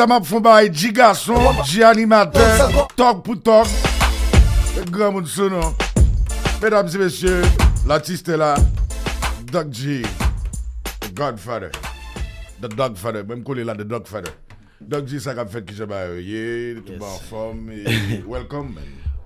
zama pou fon baray di gason, di animateur, tok pou tok. Se gran moun sou nou. Mesdames et messieurs, l'artiste là, Doug G, the Godfather. The Dogfather, mwen kole la The Dogfather. Doug G sa kap fet ki se baray, euh, tout en forme, welcome.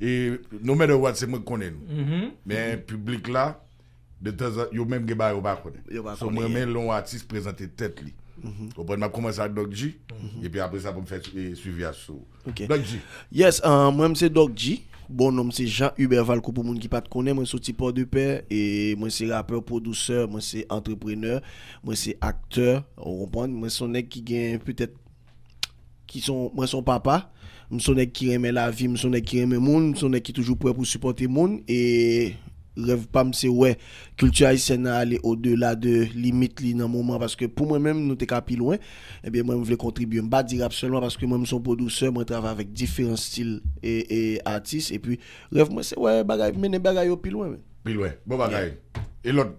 E no matter what se mwen konen, mhm. men publik la, yo men geba yo bak konen. So mwen men loun artist prezante tet li. Mhm. Opan mwen koman sa Dok G, mhm. epi apre sa pou mwen fè e suivi aso. Dok G. Yes, euh, mwen mse Dok G, bon nom mse Jean Hubert Valcourt pou moun ki pat konen. Mwen sotipo de pe, mwen se rapper, produseur, mwen se entreprener, mwen se akteur, mwen son ek ki gen, pwetet, mwen son papa. Je suis un qui aime la vie, je suis un qui aime les monde, je suis un qui est toujours pour e supporter les gens Et je ne veux pas que la culture aille au-delà de la limite dans le moment. Parce que pour moi-même, nous sommes plus loin. Et eh bien, je veux contribuer. Je ne pas dire absolument parce que je suis un producer, je travaille avec différents styles et artistes. Et puis, je ne c'est pas que je au plus loin. Plus loin. Bon, et l'autre.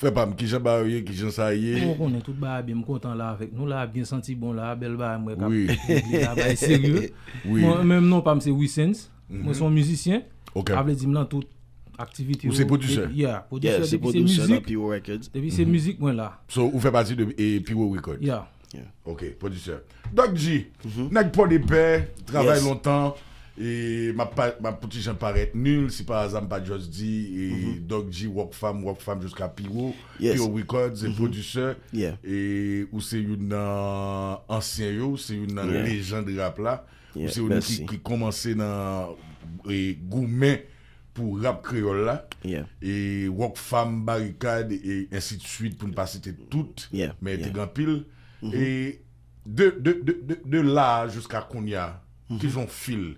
Fè pam, ki jen ba yon, ki jen sa yon. Mwen konnen tout ba yon, mwen kontan la vek. Nou la ap gen santi bon la, bel ba yon, mwen kap. Mwen ap baye segyon. Mwen mèm nan, pam, se Wissens. Mhm. Mwen son müzisyen. Avle di m lan tout aktivitiyon. Ou se produsyon? Ya, produsyon. Ya, se produsyon a P.O. Records. Depi se müzik mhm. mwen la. So, ou fè pati de e, P.O. Records? Ya. Ok, produsyon. Dok G, mhm. nèk pou de pe, trabay lontan. E ma poti jan paret nul si pa a zan pa jos di E Dok G, Wok Fam, Wok Fam jos ka piwo Piyo Records, e mhm. produsyon E ou se yon nan ansyen yo, ou se yon nan lejan de rap la Ou se yon nan ki komanse nan e, goumen pou rap kreola E Wok Fam, Barricade, et ainsi de suite pou nou pas ete tout Men ete gampil E de la jos ka Konya, kivon fil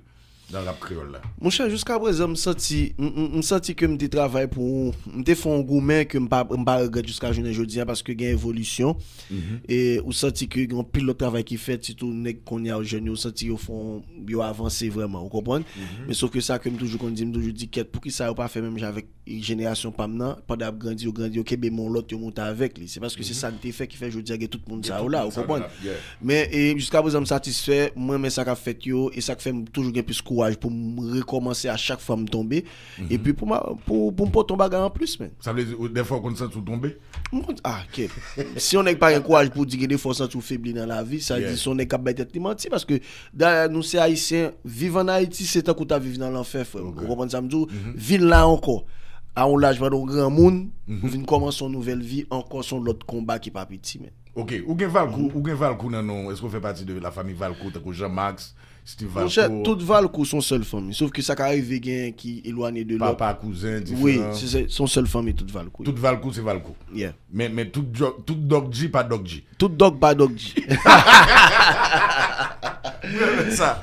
Dans la créole Mon cher, jusqu'à présent, je me senti, senti que je travaille pour. Je fais un gourmet que je ne pas regarder jusqu'à aujourd'hui hein, parce que y a une évolution. Mhm. Et je senti que j'ai un pilote travail qui fait, surtout qu'on y a jeune, je senti qu'ils bio avancé vraiment. Vous comprenez mhm. Mais sauf que ça, comme toujours, quand je dis, dit que pour qui ça n'a pas fait même avec une génération pas pendant grandi ou grandi, ok, mais ben mon lot, je monte avec lui. C'est parce que c'est mhm. ça qui fait qui fait, je dis que tout le monde ça là. Vous comprenez Mais jusqu'à présent, je me satisfait. Moi, mais ça a fait yo et ça fait toujours plus courage pour recommencer à chaque fois me tomber mhm. et puis pour ma, pour pour me tomber en plus man. Ça veut dire des fois qu'on sent tout tomber. Ah, OK. si on n'est pas un courage pour dire que des fois on tout faible dans la vie, ça veut son dire si on est capable d'être menti parce que nous c'est haïtiens, vivre en Haïti c'est un que tu vivre dans l'enfer frère. Vous comprenez ça me dit mhm. ville là encore à un l'âge dans grand monde mm -hmm. pour commencer son nouvelle vie encore son autre combat qui pas petit OK, ou gen Valcourt, ou gen Valcourt non, est-ce qu'on fait partie de la famille Valcourt, Jean-Max mon cher, tout val son seul famille. Sauf que ça qui arrive quelqu'un qui éloigné de l'autre. Papa, cousin, différent. Oui, c'est son seul famille, tout val kou. Tout c'est val Yeah. Mais, mais tout, tout dogji, pas dogji. Tout dog, pas dogji. Mwen men sa.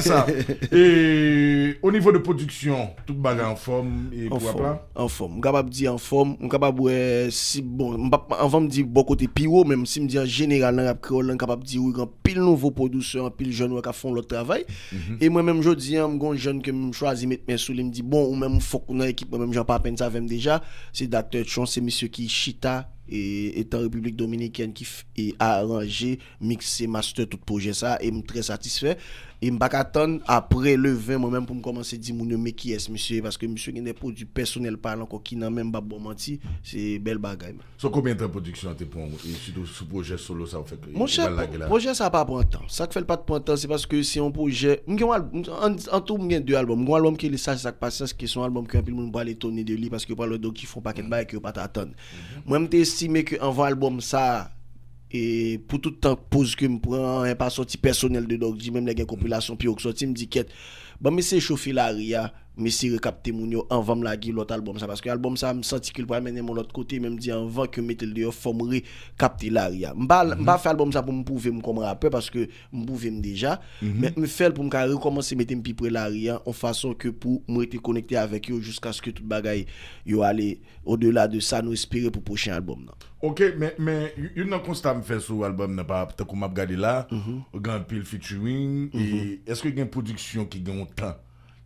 ça. Et au niveau de production, tout est en forme et en forme, Je En forme. pas dire en forme, mwen capable si bon, va me dire beaucoup de piro, même si dis en général on rap kreol, mwen dire di wè pile nouveau producteur, un pile jeune wè ka lot travail. Mhm. Et moi-même, je dis, un hein, jeune que je choisis mettre mes sous, il me dit, bon, ou même, faut qu'on ait équipe, moi-même, j'en parle peine ça même déjà. C'est Dr. Chon, c'est monsieur qui chita et en République Dominicaine qui a arrangé, mixer master tout projet ça, et je très satisfait. Et je attendre après le 20 moi-même pour me commencer à dire mais qui est ce monsieur parce que monsieur qui n'est pas du personnel parlant qui n'a même pas bon menti, c'est belle bagaille. So combien de production tu prends et surtout ce projet solo ça fait que Mon cher, projet ça pas de temps. Ça fait pas de prendre temps, c'est parce que c'est un projet, en tout il y a deux albums. un album qui est ça ça patience qui sont album que un peu monde les tourner de lui parce que pas le dos qui font paquet de ne que pas attendre mhm. Moi je estimé que un album ça E pou tout an pouz kèm, pou an yè pa soti personel de Dokji, mèm lè gen kompilasyon pi ok soti mdikèt, ba bon, mè se chofi la riyan, me si re kapte moun yo anvan m la gi lot albom sa. Paske albom sa, m senti ki l pou amen menen m l ot kote, men m di anvan ke metel de yo fom re kapte l ariyan. M ba fe albom sa pou m mhm. pouve m komra apè, paske m pouve m deja, mhm. men m fel pou m ka rekomansi metem pi pre l ariyan, an fason ke pou m rete konekte avek yo, jouskaske tout bagay yo ale, o delade sa nou espere pou pochen albom nan. Ok, men yon nan konsta m fe sou albom nan pa, pte kou map mhm. gadi la, ou gande pil fiturin, eske gen prodiksyon ki gen otan?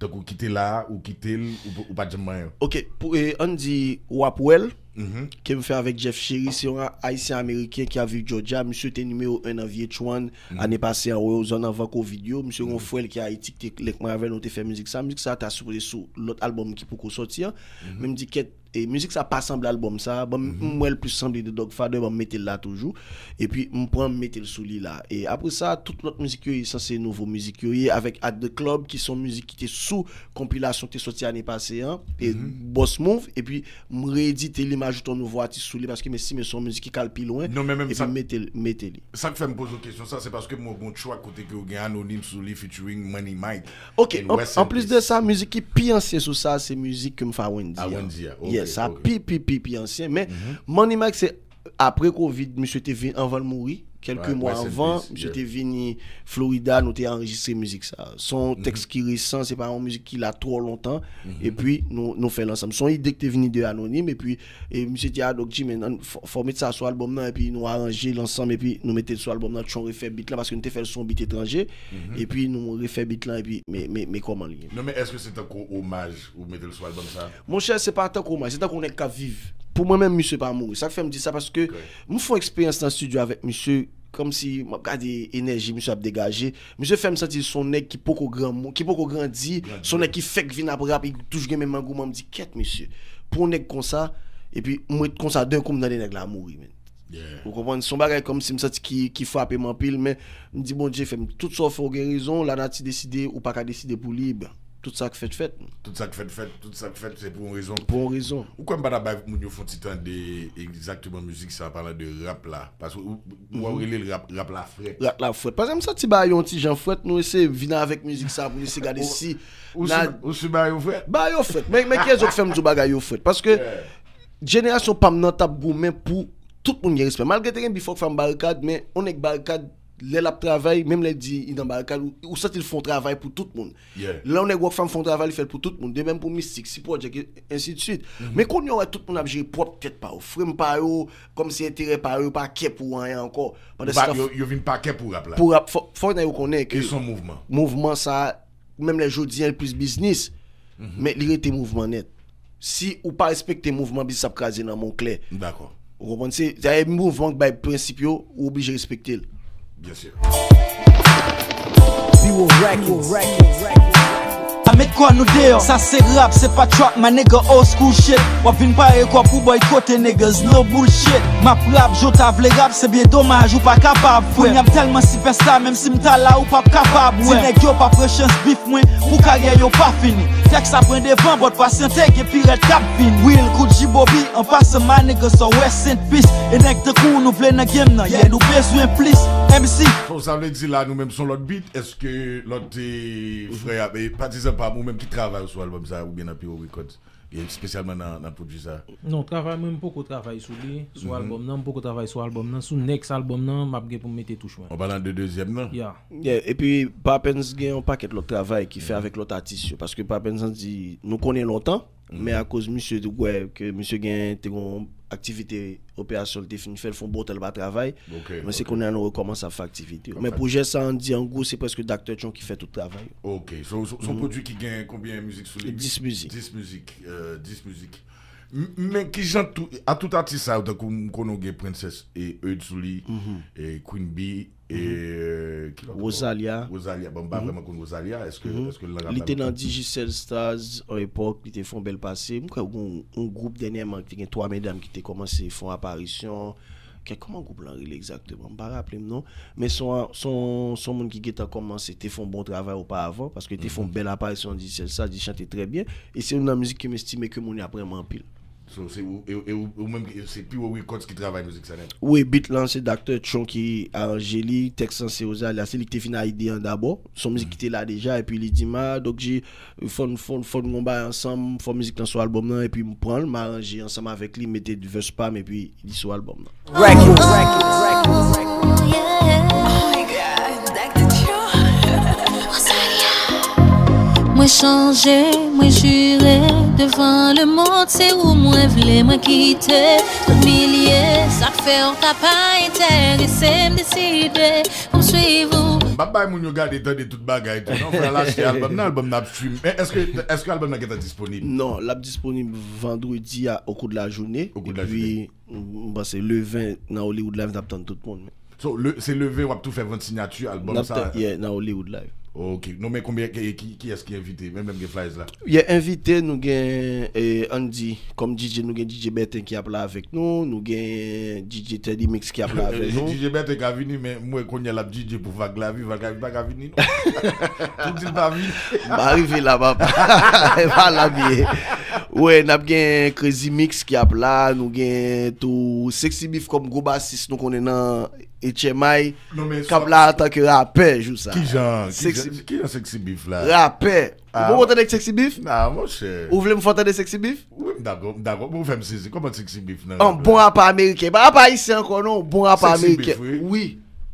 Donc, ou quitter là, ou quitter, ou, ou pas de main. Ok, pour, on dit Wapwell, mm -hmm. qui fait avec Jeff Chéri c'est un haïtien américain qui a vu Georgia. Monsieur était numéro 1 en VH1, année passée en Zone avant Covid. Monsieur on frère qui a étiqueté avec moi, nous fait musique ça. Musique ça, t'as supposé sur l'autre album qui pour sortir. Même dit dit, et musique ça pas semble album ça mhm. moi le plus semble de Dog Father bon mettez là toujours et puis on prend mettre le sous là et après ça toute notre musique ça c'est nouveaux musique avec At the Club qui sont musique qui était sous compilation qui est sortie l'année passée hein, et mhm. Boss Move et puis me rééditer l'image ton nouveau artiste sous parce que mes si mes son musique qui cale plus loin non, mais même et ça, puis mettez ça que fait me poser question ça c'est parce que mon bon choix côté que gagne anonyme sous lui featuring Money Mike OK en, plus de ça musique qui pire c'est sous ça c'est musique que me fait ah, hein. ah, ça, pipi pi, pi, pi, ancien. Mais mhm. mon image, c'est après Covid, monsieur était avant de mourir. Quelques mois avant, j'étais venu Florida, nous t'ai enregistré musique ça. Son mhm. texte qui est récent, c'est pas une musique qui a trop longtemps. Mhm. Et puis, nous, nous faisons l'ensemble. Son idée que t'es venu de Anonyme. Et puis, et monsieur dit, ah, donc, dit maintenant faut ça sur l'album là. Et puis, nous arranger l'ensemble. Et puis, nous mettons sur l'album là, tu refait beat là. Parce que nous avons fait son beat étranger. Mhm. Et puis, nous refait beat là. Et puis, mais, mais, mais comment lier Non, mais est-ce que c'est un hommage ou mettre le sur l'album ça Mon cher, c'est pas un hommage. C'est hommage qu'on est qu'à vivre. Pour moi-même, monsieur, pas mourir. Ça fait me dire ça parce que, nous faisons expérience dans le studio avec monsieur comme si m'a énergie monsieur a dégagé monsieur fait me sentir son nèg qui poko grand qui son nèg qui fait que il touche même me dit quête monsieur pour nèg comme ça et puis moi comme ça d'un coup dans les nèg là mourir vous comprenez son bagage comme si me sentir qui qui frappe mon pile mais me dit bon Dieu fait tout ça faut guérison la nati décidé ou pas qu'à décider pour libre tout ça que fait fait. Tout ça que fait fait. tout ça que fait c'est pour une raison. Pour une raison. Ou comme Badaba, nous font titan de exactement musique, ça parle de rap là. Parce que ou mhm. le rap, rap la frette. Rap la frette. Par exemple, ça, tu baillon petit Jean Frette, nous essayer venir avec musique ça pour essayer garder si. Ou si baillon frette. baillon frette. Mais qui est-ce que fait du bagaille frette? Parce que, génération pam nan tap gourmet pour tout le monde respect. Malgré que il faut faire barricade, mais on est barricade les la travail même les dit dans barricade ou ça ils font travail pour tout le monde là on est quoi femmes font travail faire pour tout le monde même pour mystique si project ainsi de suite mm-hmm. mais qu'on y tout le monde a géré peut tête pas frame pas comme si intérêt pas eux pas qu'est pour rien encore pendant ça yo vinn pas qu'est pour rap là pour faut faut connaît que mouvement mouvement ça même les jodiens plus business mm -hmm. mais il était mouvement net si ou pas respecter mouvement bis ça craser dans mon clair d'accord vous comprenez c'est mouvement par ben, principe ou obligé respecter Yes, sir. will wreck, you Met kwa nou deyo Sa se rap se patrap Ma nega old school shit Wap vin pare kwa pou boykote Negas no bullshit Map rap, jout avle rap Se biye domaj ou pa kapab Fwenyam telman si pesta Mem si mtala ou pap kapab Si neg yo pa presyans bif mwen Pou karye yo pa fini Tek sa prende van Bot pasyante ke pi ret kap vini Wil kout jibo bi Anpase ma nega so west end peace E neg dekou nou vle ne gem nan Ye nou bezwen plis MC Fos bon, avle di la nou mem son lot bit Eske lot e euh, O frey ap e eh, patise pa ou même qui travaille sur l'album ça, ou bien dans Pio record et spécialement dans le produit ça Non, travaille même beaucoup travail sur sur mhm. l'album, non, beaucoup travail sur l'album, non, sur next album, non, m'a pour mettre touche. On parle de deuxième, non yeah. Et puis, Papens gagne un paquet de travail qui fait avec l'autre artiste, parce que Papens dit, nous connaissons longtemps, mais mhm. à cause monsieur de ouais, que monsieur gagne, activité opération le défini fait font beau tel pas travail mais c'est qu'on a recommence à faire activité mais pour ça en gros c'est presque d'acteur qui fait tout le travail OK son mhm. produit qui gagne combien de musique sur les 10 musiques 10 musiques 10 euh, musiques Men ki jan a tout ati sa Ou ta konon gen Princess E Eudzouli mhm. E Queen B E mhm. Rosalia bon, mhm. Li te nan Digicel Stars An epok li te fon bel pase Mou ka ou gen un group denye man Ki te gen 3 medam ki te komanse Fon aparisyon Men son Son moun ki gen ta komanse Te fon bon travay ou pa avan Paske te fon bel aparisyon Di chante trebyen E se nan mouzik ki me stime ke moun ya preman pil Ou mwen kote ki trabay mouzik sanè Ou e bit lan se Dr. Chon Ki anje li teksan se oza Li a se li te fina ide an dabo Son mouzik te la deja E pi li di ma Dok je foun foun foun foun mouzik lan sou album nan E pi moun pran mouzik Mwen anje ansam avek li Mwen te duve spam E pi li sou album nan Oh yeah Mwen chanje, mwen jure Devan le moi se ou mwen vle Mwen kite, tout milye Sak fe an kapa interese M deside, vous? Bye bye mon moun yo gade de tout bagay Non fè lache album nan, album nan fume Eske album nan geta disponib? Non, l'ap disponib vendredi Au kou de la journée. Au kou de la jouné mm, bah, Le 20 nan Hollywood Live nap tante tout moun So, c'est le 20 wap tou fè 20 signature album sa hein? Yeah, nan Hollywood Live Ok. Non, mais combien, qui, qui est-ce qui est invité Même même Flies là Il est invité, nous avons eh, Andy, comme DJ, nous avons DJ Bertin qui a là avec nous, nous avons DJ Teddy Mix qui a là avec nous. DJ Bertin qui a venu, mais moi, je la DJ pour faire la vie, Vague pas venir. Tout il pas venir. Je arrivé là, bas pas la Oui, Ouais, nous avons Crazy Mix qui a là, nous avons tout Sexy Beef comme gros nous nous connaissons E tche may non, kabla atak rapè jousa. Ki jan? Ki jan sexy bif la? Rapè. Ah. Mwen mwen fante de sexy bif? Na, ah, mwen chè. Ou vle mwen fante de sexy bif? Mwen dago, mwen dago. Mwen fante de sexy bif nan. An bon hapa Amerike. Mwen hapa hisse an konon. Bon hapa Amerike. Sexy bif wey? Oui.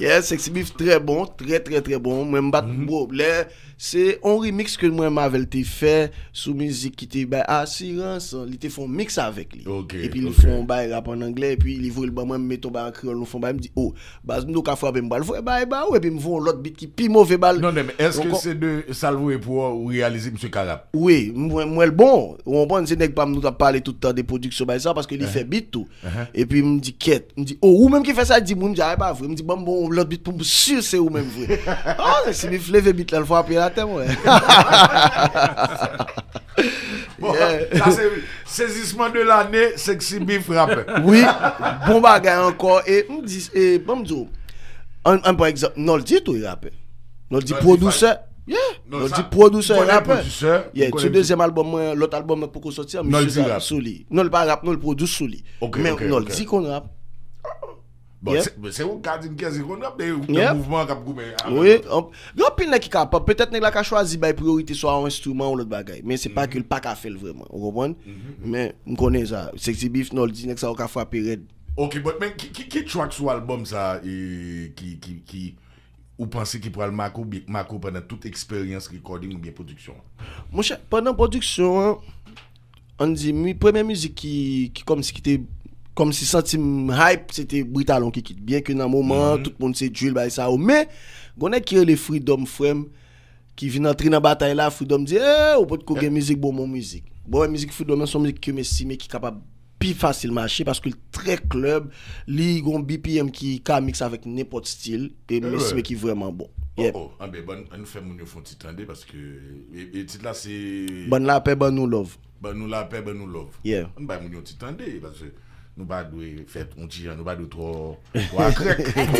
Yes, Sexy biff très bon, très très très bon. Même bat mm -hmm. c'est un remix que moi m'avais été fait sous musique qui était ben, assurance, il te font mix avec lui. et puis ils font bail rap en anglais et puis ils le ben moi me mettre en créole, nous font bail me dit oh, bah nous qu'a frapper ben, balle, frère bail bah ouais puis me font l'autre beat qui pi mauvais bal. Non mais est-ce que c'est de salvo pour réaliser monsieur Carap Oui, moi moi le bon, on pense c'est nèg pas nous t'a parlé tout le temps des productions bail ça parce que il uh-huh. fait beat tout. Uh-huh. Et puis me dit quête, me dit oh ou même qui fait ça dit moi me dit ah, pas vrai, me dit bon bon l'autre bit pour me sûr c'est ou même vrai. oh, si me lève beat là le fois après la tête ouais. Hein. Bon, c'est saisissement de l'année, sexy bif frappe. Oui, bon bagarre encore et me dit et bon dit un par exemple, non le dit tout il rappe. Non le dit producteur Yeah. Non, dit producteur et rappeur. tu deuxième album euh, l'autre album pour qu'on sortir, mais c'est ça sous Non le pas rap, non le produit sous lui. Mais non le dit qu'on rappe. Bon, yep. c'est vous qui dit qu'il y a un mouvement qui a Oui, il y a qui capable. Peut-être là a choisi la priorité soit un instrument ou l'autre bagage Mais ce n'est pas mhm. qu'il pas qu'à faire vraiment. Vous comprenez? Mhm. Mais je connais ça. Sexy Beef, non, le dit que ça a frappé Red. Ok, mais qui, qui, track sur l'album ça et, qui, qui, qui, ou pensez qu'il pourra le marquer marco pendant toute expérience recording ou bien production? Mon cher, pendant production, hein, on dit, première musique qui, qui comme si qui était kom si sentim hype, se te britalon ki kit. Bien ki nan mouman, tout moun se djouil bay sa ou. Men, gwenè ki yo le freedom frame, ki vin an tri nan batay la, freedom di, e, ou pot kogue mizik bo moun mizik. Bo mè mizik freedoman, son mizik ki yo mesime, ki kapab pi fasil manche, paske l tre klub, li yon BPM ki ka mix avèk nepot stil, te mesime ki vwèman bon. Yep. An be, an be, an be, an be, an be, an be, an be, an be, an be, an be, an be, nou ba dwe fèp ontijan, nou ba dwe tro akrek.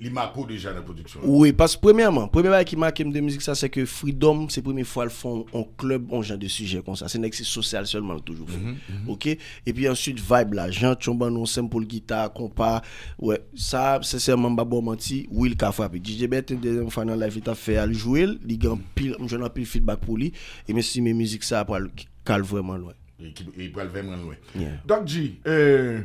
Il m'a déjà la production. Oui, parce que premièrement, première qui marque de musique, ça c'est que Freedom, c'est la première fois le font en club, en genre de sujet comme ça. C'est un exercice social seulement, toujours. Mhm, mhm. ok? Et puis ensuite, vibe là, Jean Chombanon, simple guitare, compas. Ouais, ça, sincèrement, pas bon menti, Will ka frappé. DJ Bert, deuxième fois dans la vie, t'as fait à le jouer, il gagne pile, je n'ai pile feedback pour lui. Et même si mes musiques, ça, pour le vraiment loin. il va vraiment loin. Donc, G, euh,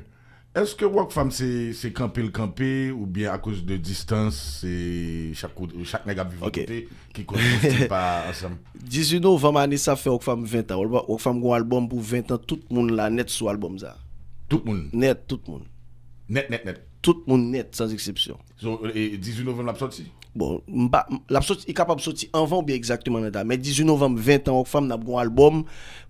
est-ce que Wakfam c'est camper le camper ou bien à cause de distance, c'est chaque, chaque nègre vivant qui ne pas ensemble 18 novembre, année, ça fait Wakfam 20 ans. Wakfam a un album pour 20 ans, tout le monde là net sur l'album. Tout le monde Net, tout le monde. Net, net, net. Tout le monde net, sans exception. et 18 novembre, l'a sorti bon, mba, l ap soti, i kap ap soti anvan ou biye ekzaktouman an dan, men 18 novem 20 an wak fam nan bon albom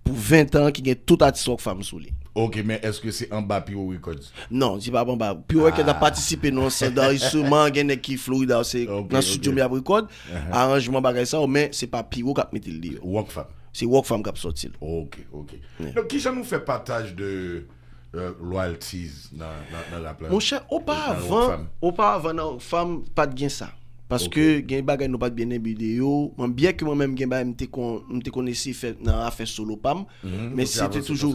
pou 20 an ki gen tout atis wak fam sou li Ok, men eske se anba pi ou wikod? Non, si pa anba, pi ou eke da patisipe non, se dan isouman gen neki flowi dan se, nan soutoum ya wikod aranjman bagay sa, men se pa pi ou kap metil li, wak fam se wak fam kap soti Ok, ok, nou ki sa nou fe pataj de royalties euh, nan la planche? Mon chè, opa avan, opa avan nan wak fam pat gen sa Paske genba gen nou pat bine video, mwen byè ke mwen mèm genba mte konesi nan rafè solopam, mè se te toujou,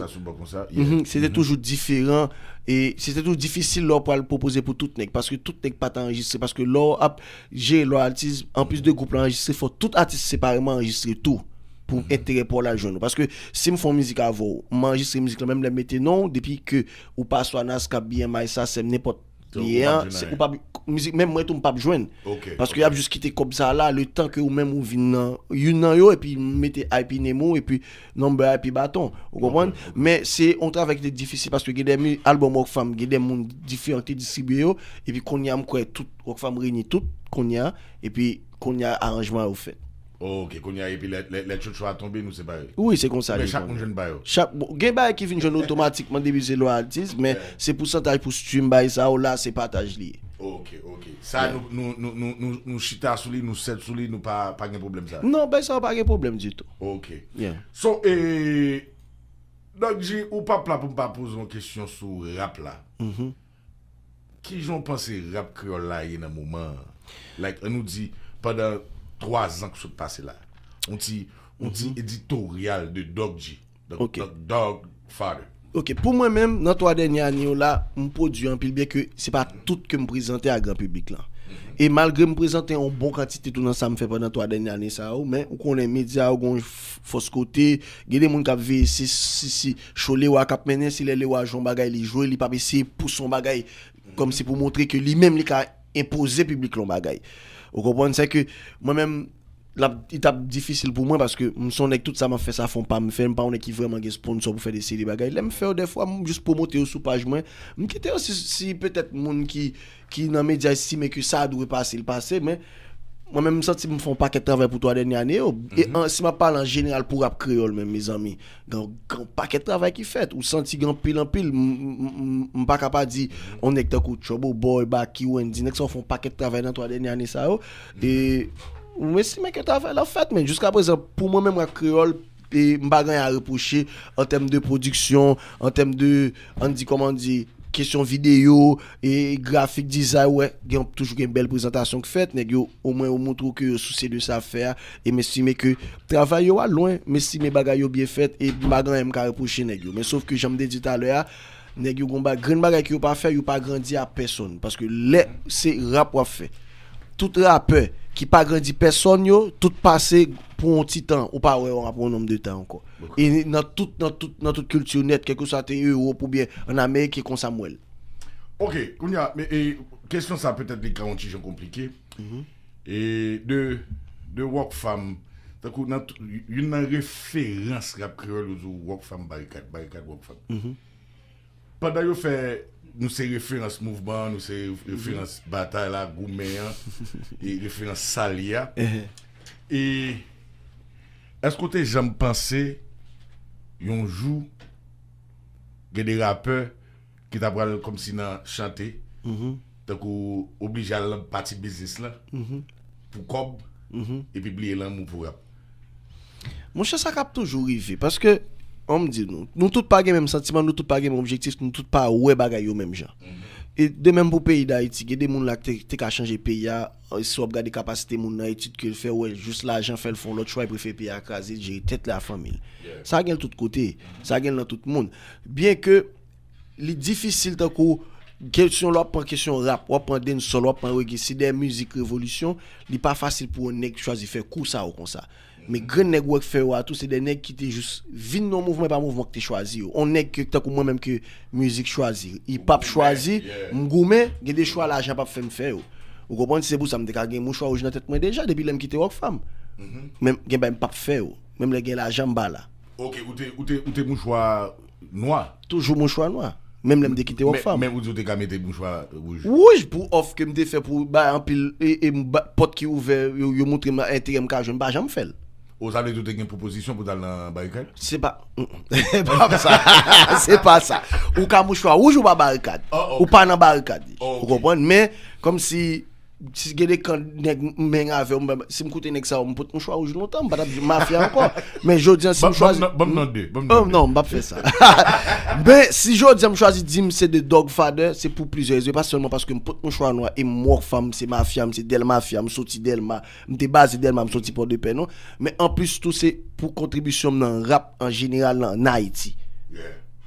se te toujou diferan, e se te toujou difisil lò pou al popoze pou tout nèk, paske tout nèk pat anregistre, paske lò ap, jè lò artiste, an plus de goup lò anregistre, fò tout artiste separeman anregistre tou, pou etere mhm. pou la jounou. Paske se m fò mizika avò, m anregistre mizika mèm lèm mette non, depi ke ou pa swa nas ka bie maysa, se m nepote. Bien, ou pas musique même moi tout pas joindre. Parce que y a juste quitté comme ça là le temps que ou même ou vinn une yo et puis mettez IP Nemo et puis number IP bâton. Vous comprenez Mais c'est on travaille avec des difficiles parce que il y a des albums aux femmes il y a des monde différents distribués et puis qu'on y a quoi tout rock femme réunit tout qu'on y a et puis qu'on y a arrangement au fait. Ok, kon ya epi let chot chou a tombe nou se baye? Oui, se kon sa li. Mwen chak mwen bon. jen baye ou? Gen baye ki fin jen otomatikman debi zelo a diz, men se pousantaj pou s'tu mbaye sa ou la, se pataj li. Ok, ok. Sa nou chita sou li, nou set sou li, nou pa gen problem sa? Non, baye sa ou pa gen problem dito. Ok. So, e... Donkji, ou pa pla pou mpa pou zon kestyon sou rap la? Mhm. Ki joun panse rap kreol la ye nan mouman? Like, an nou di, padan... trois ans que ça passé là. On dit, on dit mhm. éditorial de Doggie. Donc Dog, Far. Father. Ok, pour moi-même, dans trois dernières années, là, je produis un pilier que c'est pas tout que je présente à grand public là. Mhm. Et malgré me présenter en bon quantité tout dans ça me fait pendant trois dernières années ça oh, mais on qu'on les média ont fausse côté gars des monde qui va si si si chole ou cap mener si les les ou jon bagaille il joue il pas pour son bagaille comme mhm. c'est pour montrer que lui-même il a imposé public le bagaille vous comprenez C'est que moi-même, il difficile pour moi parce que son avec tout ça m'a fait ça font pas me fait pas on est qui vraiment des sponsor pour faire des séries bagages l'aime faire des fois juste pour monter au sous page moi me quitter si, si peut-être monde qui qui dans média mais que ça doit passer il passé mais moi-même, je sens me font paquet de travail pour trois dernières années oh, Et mhm. si je parle en général pour rap créole, même, mes amis, un grand paquet de travail qui fait. Ou senti grand pile en pile, je ne pas capable de dire, on est coup Trouble Boy, Baki, Wendy, on fait un paquet de travail dans trois dernières années Ça, oh. mhm. et je estime que le travail l'a fait, mais jusqu'à présent, pour moi-même, rap créole, et je à reprocher en termes de production, en termes de, on dit comment on dit, question vidéo et graphique design ouais y a toujours une belle présentation que fait mais au moins on montre que souci de ça faire et m'estimer que travail à loin mais si mes bagages bien fait et bagan m'a carré reprocher mais sauf que j'aime dit tout à l'heure nèg yo gon grand bagage qui pas fait ou pas grandi à personne parce que les c'est rap fait tout rappeur qui pas grandi personne yo, tout passé pour un petit temps ou pas ouais, on a pour un nombre de temps encore. Et dans toute dans toute culture nette, quelque soit t'es Europe ou bien en Amérique comme Samuel. OK, mais question ça peut-être des garanties compliquées. Mhm. Et de de work femme donc, une référence rap créole ou work femme barricade, barricade work femme. Mhm. Pendant que fait nous c'est référence mouvement, nous c'est référence à mhm. bataille là, gourmet, hein. et référence salia. Hein. Eh, eh. Et est-ce que tu jamais pensé, un jour, il des rappeurs qui t'apprennent comme si ils chanté, mm tu donc obligé à la partie business là, mhm. pour cob, mhm. et puis oublier l'amour pour rap. Mon cher, ça cap toujours ici parce que on me dit nous, nous tout pas les mêmes sentiments, nous tout pas les mêmes objectifs, nous tout pas ouais bagaille au même genre. Mhm. Et de même pour le pays d'Haïti, il y a des gens qui ont changé le pays, si ont gardé les capacités de Haïti, qui fait juste l'argent, fait le fond, l'autre choix, il préfère payer à craser, j'ai tête la famille. Ça gagne de tous côtés, ça gagne de tout le monde. Bien que, est difficile tant question là prend question rap ou prend une solo prend reggae c'est des révolution n'est pas facile pour un nèg choisir faire coup ça ou comme ça mais grand nèg work faire tout c'est des nèg qui t'es juste vinn non mouvement pas mouvement que tu choisi. On nèg que tant moi même que musique choisi, hip hop choisi, m'goumé, a des choix l'argent pas fait me faire. Vous comprenez c'est pour ça me décage mon choix dans tête moi déjà depuis l'aime t'es work femme. Mm-hmm. Même gain pas pas faire, même les gars l'argent bas là. OK, ou t'es ou t'es ou t'es mon choix noir. Toujours mon choix noir. Même l'aime de quitter work femme. Mais vous t'es qu'à mettre mon choix rouge. Rouge pour offre que me fait pour bah en pile et et bah, pote qui ouvert yo montrer intérêt me ca jeune pas jamais faire. Vous avez tout une proposition pour aller dans barricade C'est pas. Mm, mm. c'est pas ça. c'est pas ça. Ou quand mouchoir rouge ou pas barricade. Ou pas dans barricade. Vous comprenez Mais comme si si gede kan nèg men ave si m'coute nèg ça on peut mon choix aujourd'hui longtemps pas d'abdi mafia encore mais jodi si choisi bam oh, non deux non non pas faire ça ben si jodi me choisi dim c'est de dog father c'est pour plusieurs raisons pas seulement parce que mon choix noir et moi femme c'est ma femme, c'est Delma mafia me sorti delma me basé delma me sorti pour de paix non mais en plus tout c'est pour contribution dans rap en général en Haïti yeah.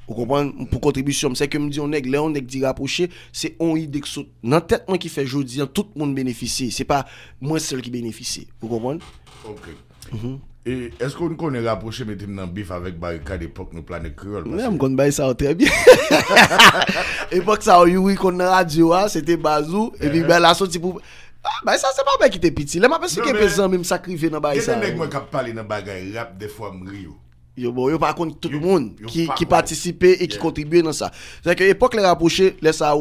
Ou kompon, pou kontribisyon, mse kem di yon neg, le yon neg di raposhe, se on yi dek sot. Nan tet mwen ki fe jodi, an tout moun benefise, se pa mwen se l ki benefise, ou kompon? Ok, e esko nou konen raposhe metim nan bif avek barikade epok nou planek kreol? Mwen konen bayi sa o trebi, epok sa o yu wikon nan radywa, se te bazou, e bi bel aso ti pou... Bayi sa se pa mwen ki te piti, lè mwen pesen mwen sakrifen nan bayi sa. E te neg mwen kap pali nan bagay rap defo am riyo? Yo, bon, yo par contre tout le monde qui, qui participait et yeah. qui contribuait dans ça. C'est que l'époque les rapprochés, les ça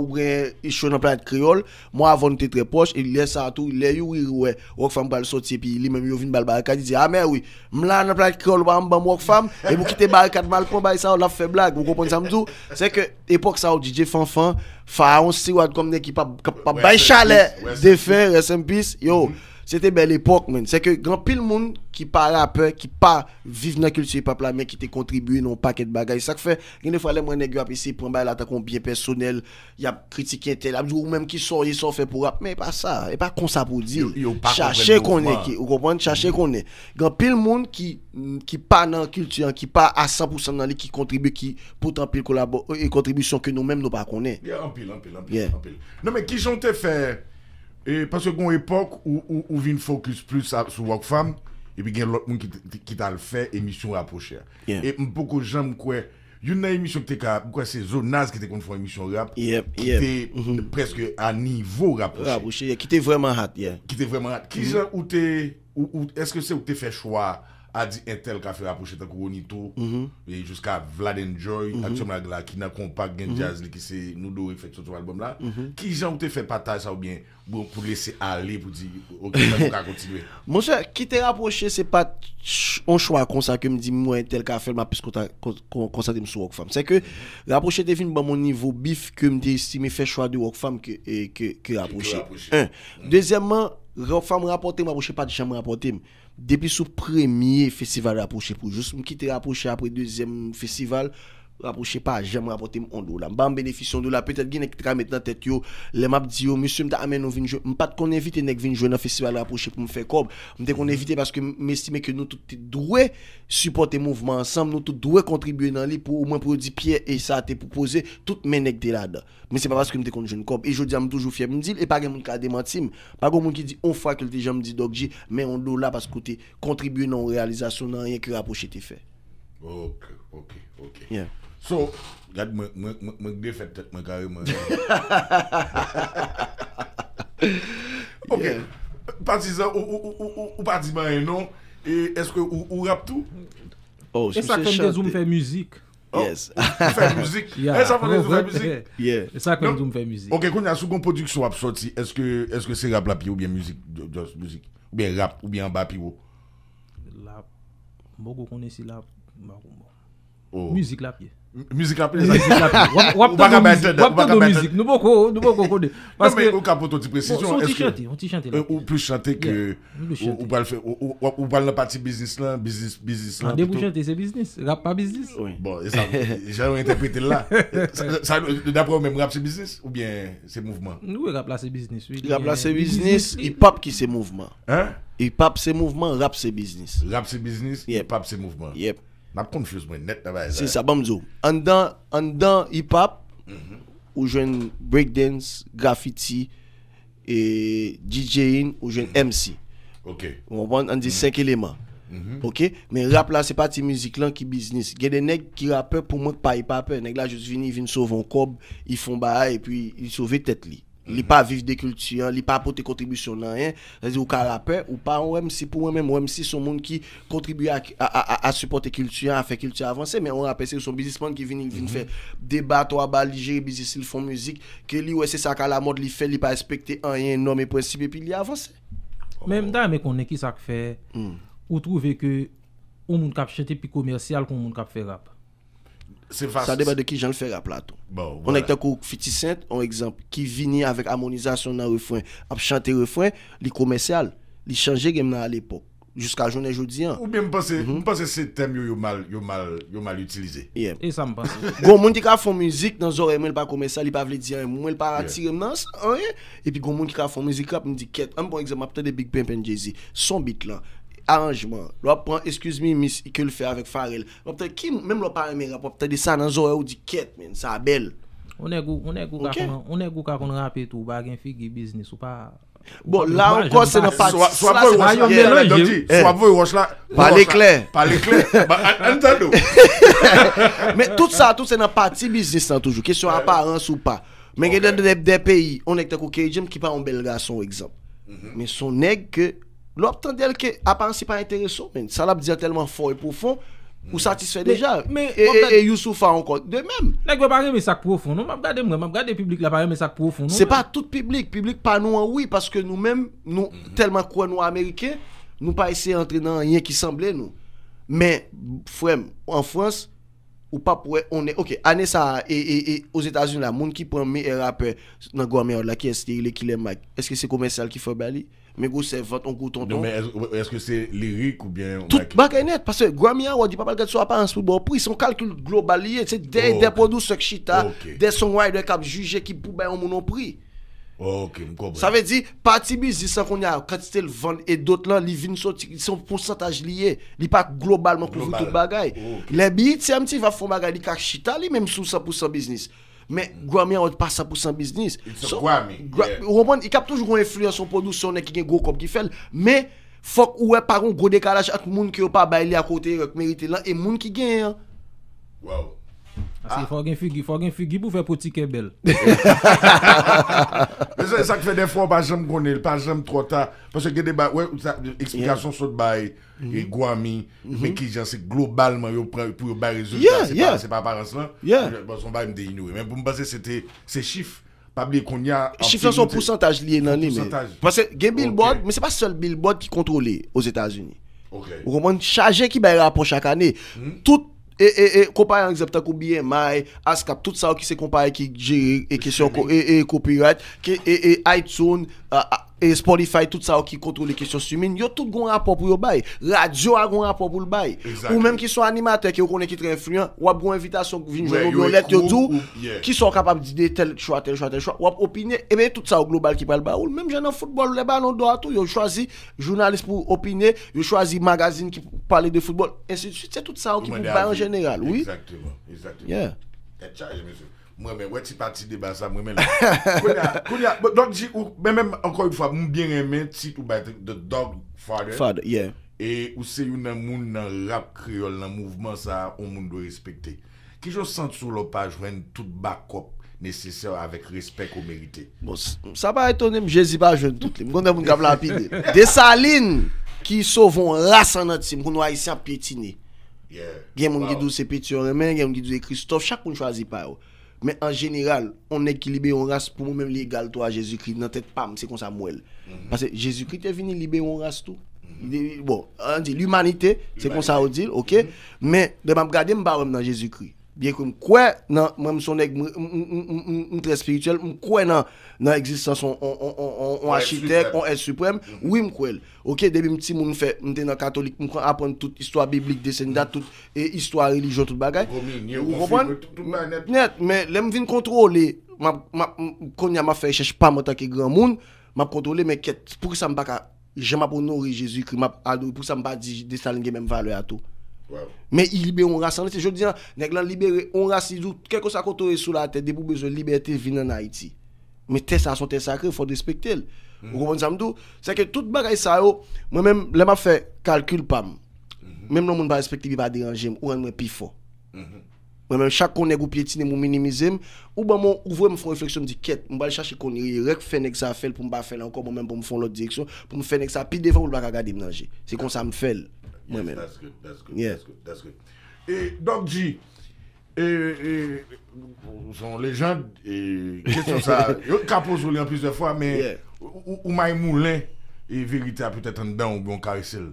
ils sont en planète créole, moi avant était très proche, il laisse ça tout, les ils ouais, walk femme le sortir puis lui même yo vinn bal barricade, il dit ah mais oui, m'la en planète créole ba m'bam walk femme et vous quittez barricade mal pour bail ça on l'a fait blague, vous comprenez ça dit C'est que époque ça DJ Fanfan, Faon Siwad comme des qui pas pas bail chalet, défait, rest in yo. Mm -hmm. C'était belle époque, man. C'est que grand pile monde qui pas rappeur, qui pas vivre dans la culture pas mais qui te contribue, dans un paquet de bagages. Ça fait, une fois, les moins à apprécient pour un là, bien personnel, y a critiqué tel, ou même qui sont, ils sont faits pour rap, mais pas ça, et pas comme ça pour dire. Cherchez qu'on est, vous comprenez, chercher qu'on est. Grand pile monde qui, qui pas dans la culture, qui pas à 100% dans les qui contribue, qui pourtant pile collabore, et euh, contribution que nous-mêmes nous pas connaissons. Yeah, pile, en pile, en pile, Non, mais qui j'ont fait, et parce qu'on époque où, où, où vient focus plus sur les Femme, et puis il y a l'autre gens qui, qui t'a le fait, émission rapprochée. Et beaucoup de gens me croient, il y une émission qui quoi c'est Zonaz qui t'es fait une émission rap, qui était presque à niveau rapproché. qui était vraiment hâte. Qui était vraiment hâte. est-ce que c'est où t'es fait choix a dit Intel qui a fait rapprocher tant mhm. et jusqu'à Vlad Joy mhm. actuellement là qui n'a pas de jazz qui c'est nous deux fait sur album là mhm. qui gens te fait partage ça ou bien pour laisser aller pour dire OK on va continuer mon cher qui t'est rapproché c'est pas un choix comme ça que me dit moi Intel qui a fait ma qu'on concentrer me sur Rock Femme c'est que rapprocher des films mon niveau bif que me dit si me fait choix de Rock que que que rapprocher deuxièmement Femme rapportée, moi, je pas de chambre rapporter Depuis le premier festival rapproché, pour juste me quitter rapproché après deuxième festival, rapprocher pas jamais rapporter mon dollar m'ba bénéficier dollar peut-être gagne qui mettre dans tête yo les m'a dit yo monsieur m'ta amène vinn jouer m'pas qu'on invité nèg vinn jouer dans festival rapprocher pour me faire cob m'te qu'on invité parce que m'estimer que nous tout doué supporter mouvement ensemble nous tout doué contribuer dans lui pour au moins pour produire pied et ça t'es proposé, toute mes nèg là-dedans mais c'est pas parce que m'te qu'on jeune cob et je dis am m'm toujours fier me et pas quelqu'un qui a démenti m'm. pas moi qui dit on fois que t'es jamais dit dogji mais on dollar parce que tu contribuer dans réalisation dans rien que rapprocher t'es fait OK OK OK yeah. So, gade mwen gde fè ptèk mwen karyo mwen. Ok, patizan ou patizman enon, e eske ou rap tou? Oh, sou se chante. E sa kwen de zoum fè müzik. Oh, fè müzik? E sa fè müzik? Yeah. E sa kwen de zoum fè müzik. Ok, kon yasou kon podik sou ap soti, eske se rap la pi ou bien müzik? Ou bien rap ou bien bap yow? Rap. Mogo konensi rap. Müzik la pi. Ok. Oh. Musique après. c'est la plus. Wap tando musique, wap tando musique. Nou boko, nou boko kode. Non, mais au cas pour ton petit précision, est-ce que... On t'y chante, on t'y chante. Euh, ou plus chanter que... Ou bal on ou bal nan pati business là, business, business On An ah, debou chante, c'est business. Rap pas business. Bon, et ça, j'ai interpréter là. Ça, d'après ou même rap c'est business, ou bien c'est mouvement? Nous, rap la c'est business. Rap c'est business, hip-hop qui c'est mouvement. Hein? Hip-hop c'est mouvement, rap c'est business. Rap c'est business, hip-hop c'est mouvement. Yep pas net C'est ça bamzo. En dans hip hop mm ou jeune breakdance, graffiti et DJing ou jeune MC. Mhm. OK. On prend on dit mhm. cinq éléments. Mhm. OK, mais rap là c'est pas ti musique là qui business. Il y a des nèg qui rappent pour moi pas pas peur. Nèg là juste vini vinn sauver un cob, ils font bah et puis ils sauvent tête Li pa vif de kultuyan, li pa apote kontribusyon nan yen. Ou ka lape, ou pa wèm si pou wèm, wèm si son moun ki kontribuye a supporte kultuyan, a fè kultuyan avansè. Mè wèm apè se yon son bizisman ki vin fè debat, wabalije, bizisil, fon müzik, ke li wè se sa ka la mod li fè, li pa espèkte an yen, nan mè prensibè, pi li avansè. Mèm da yon mè konen ki sa k fè, ou trove ke ou moun kap chente pi komersyal kon moun kap fè rapa. Ça dépend de qui j'en fais à plateau. Bon, On a été kou Fiti Saint, en exemple, qui venait avec harmonisation dans le refrain, a chanté refrain, les commercial, les changé game à l'époque. Jusqu'à journée jeudi. Hein. Ou bien, je pense que mhm. c'est thème yo mal, yo mal, yo mal utilisé. Yeah. Et ça me passe. Gon moun qui a fait musique dans oreille, mais pas commercial, il pas vle dire, il pas attirer yeah. Et puis, gon moun qui a fait musique, me dit, quête, un bon exemple, après des Big Pimp and Jay-Z. Son beat là, arrangement. L'on prend, excuse me, miss, que le fait avec Peut-être qui, même l'on pas aimé rap, t'as de ça dans l'oreille ou dit quête, mais ça belle. On est go on est goût, on est goût, on rapper tout, gain figue business ou pas. Bon, là encore, c'est notre partie. Soit vous, soit vous, là Parlez clair. Parlez clair. Mais tout ça, tout c'est dans partie business, hein, toujours. Question apparence ou pas. Mais il y a des pays, on est avec Kouké qui pas un bel garçon, exemple. Mhm. Mais son nèg que l'obtendel que n'est pas intéressant mais ça l'a dit tellement fort et profond ou satisfait déjà mais et, Youssoufa encore de même vous pas mais ça profond non m'a regardé moi m'a public là pas mais ça profond c'est pas tout public public pas nous oui parce que nous mêmes nous mhm. tellement quoi nous américains nous pas essayer d'entrer dans rien qui semblait nous mais frère en France ou pas pour on est OK année ça et, aux États-Unis les monde qui prend mes rappeur dans grand meilleur là qui est ce qui les est-ce que c'est commercial qui fait bali mais vous savez on gros tonton. Non, mais est-ce que c'est lyrique ou bien. Tout est net, parce que Grammy Award, du papa, regarde sur apparence pour bon prix, son calcul global, c'est des, des producteurs hein. qui chita, des songwriters qui jugé qui pour ben mon prix. Ok, je Ça veut dire, partie business, qu'on a quantité de vente et d'autres là, ils viennent sortir, ils sont pourcentage liés. Ils pas globalement couvrir tout le Les billets, c'est un petit va faire bagage, chita lui même sous 100% business. Mè, Gramey an wote pa sa pou san biznis. It's a Gramey, yeah. Rouman, i kap toujou kon enfluyanson pou dou sonnen ki gen Gokop Gifel. Mè, fok ouwe paron gode kalaj at moun ki yo pa bay li akote yon k merite lan. E moun ki gen. Wow. Parce qu'il ah. faut figu, figure, faut qu'il figure pour faire petit câble Mais c'est ça que fait des fois, pas jamais qu'on est, pas jamais trop tard. Parce que des ouais, explications sur le bail, et mm-hmm. Guami, mm-hmm. mais qui, genre, c'est globalement, pour le bail résultat, c'est pas par là. Parce qu'on va me dénouer Mais pour me passer, c'était, ces chiffres. Pabli qu'on y a. Chiffres son pourcentage lié dans les. Parce que, il y a Billboard, mais c'est pas seul Billboard qui contrôlé aux États-Unis. Ok On comprenez? Chargé qui bail rapport chaque année. Hmm? Tout E kompare an egzeptan kou BMI ASCAP, tout sa ou ki se kompare Ki jiri e kisyon e copyright Ki e iTunes Ah, ah, et Spotify, tout ça qui contrôle les questions y yo tout un rapport pour yo bail. Radio a un rapport pour le bail. Ou même qui sont animateurs qui connaît qui très influents, ou ont une invitation qui vient jouer une lettre qui sont capables de dire tel choix, tel choix, tel choix, ou opinion. et bien tout ça au global qui parle bail. Ou même j'en football les on doit tout, yo choisi journaliste pour opiner, yo choisi magazine qui parler de football, ainsi de suite, c'est tout ça qui parle en général, oui. Exactement, exactement. Yeah. monsieur. Mwen men, wè ti pati deban sa, mwen men lè. Kou ya, kou ya, mwen men, ankon yon fwa, mwen ben remen, tit ou bè The Dog Father, e ou se yon nan moun nan rap kriol nan mouvment sa, ou moun do respekte. Kijon sante sou lopaj wèn tout bakop nesesèl avèk respek ou merite. Sa ba etonem, jezi ba jwen tout lè. Mwen gondè moun gavlapide. Desaline ki so von rassanatim koun wè isya pètine. Gèm moun gidou se pètion remè, gèm moun gidou e Christophe, chak moun chwazi pa yo. Mais en général, on est libéré en race pour moi même l'égal toi Jésus-Christ. Dans tête, pam, c'est comme ça, moi. Mhm. Parce que Jésus-Christ est venu libérer une race tout. Mhm. Bon, on dit l'humanité, c'est comme ça, on dit, ok. Mhm. Mais de me regarder, je dans Jésus-Christ bien que je crois, même son très spirituel, je crois dans l'existence en architecte, en est suprême. Mm-hmm. Oui, je crois. Ok, depuis petit, je fait, je suis catholique, je apprendre toute histoire biblique, des mm-hmm. toute histoire religieuse, tout bagage. Vous comprenez? Net, mais je viens contrôler, quand je fait cherche pas mon tant que grand monde, je contrôler mais qu'est Pour ça, me je ne pas honorer Jésus-Christ, pour ça, je ne pas dire que même valeur à tout. Mais il libère on race. Je dis, nèg libéré on race quelque chose à côté sous la tête des besoin de liberté vient en Haïti. Mais tes ça sont tes sacrés, faut respecter. Mm -hmm. Vous comprenez ça C'est que toute bagaille ça moi même là m'a fait calcul pas Mm -hmm. Même le monde pas respecter, il va déranger, ou rendre plus fort. Mm -hmm. Moi même chaque qu'on est ou piétiner ou minimiser ou ben mon ouvre me font réflexion me dit quête, on va chercher qu'on rek fait faire ça fait pour me pas faire encore moi même pour me faire l'autre direction, pour me faire ça puis devant ou pas regarder me C'est comme ça me fait. Yes, that's good, that's good, that's good E, Dok G E, e, e, son lejan E, e, question sa Yo ka pose ou li an pise fwa, men Ou may mou len E verite a pwete tan dan ou bon ka isel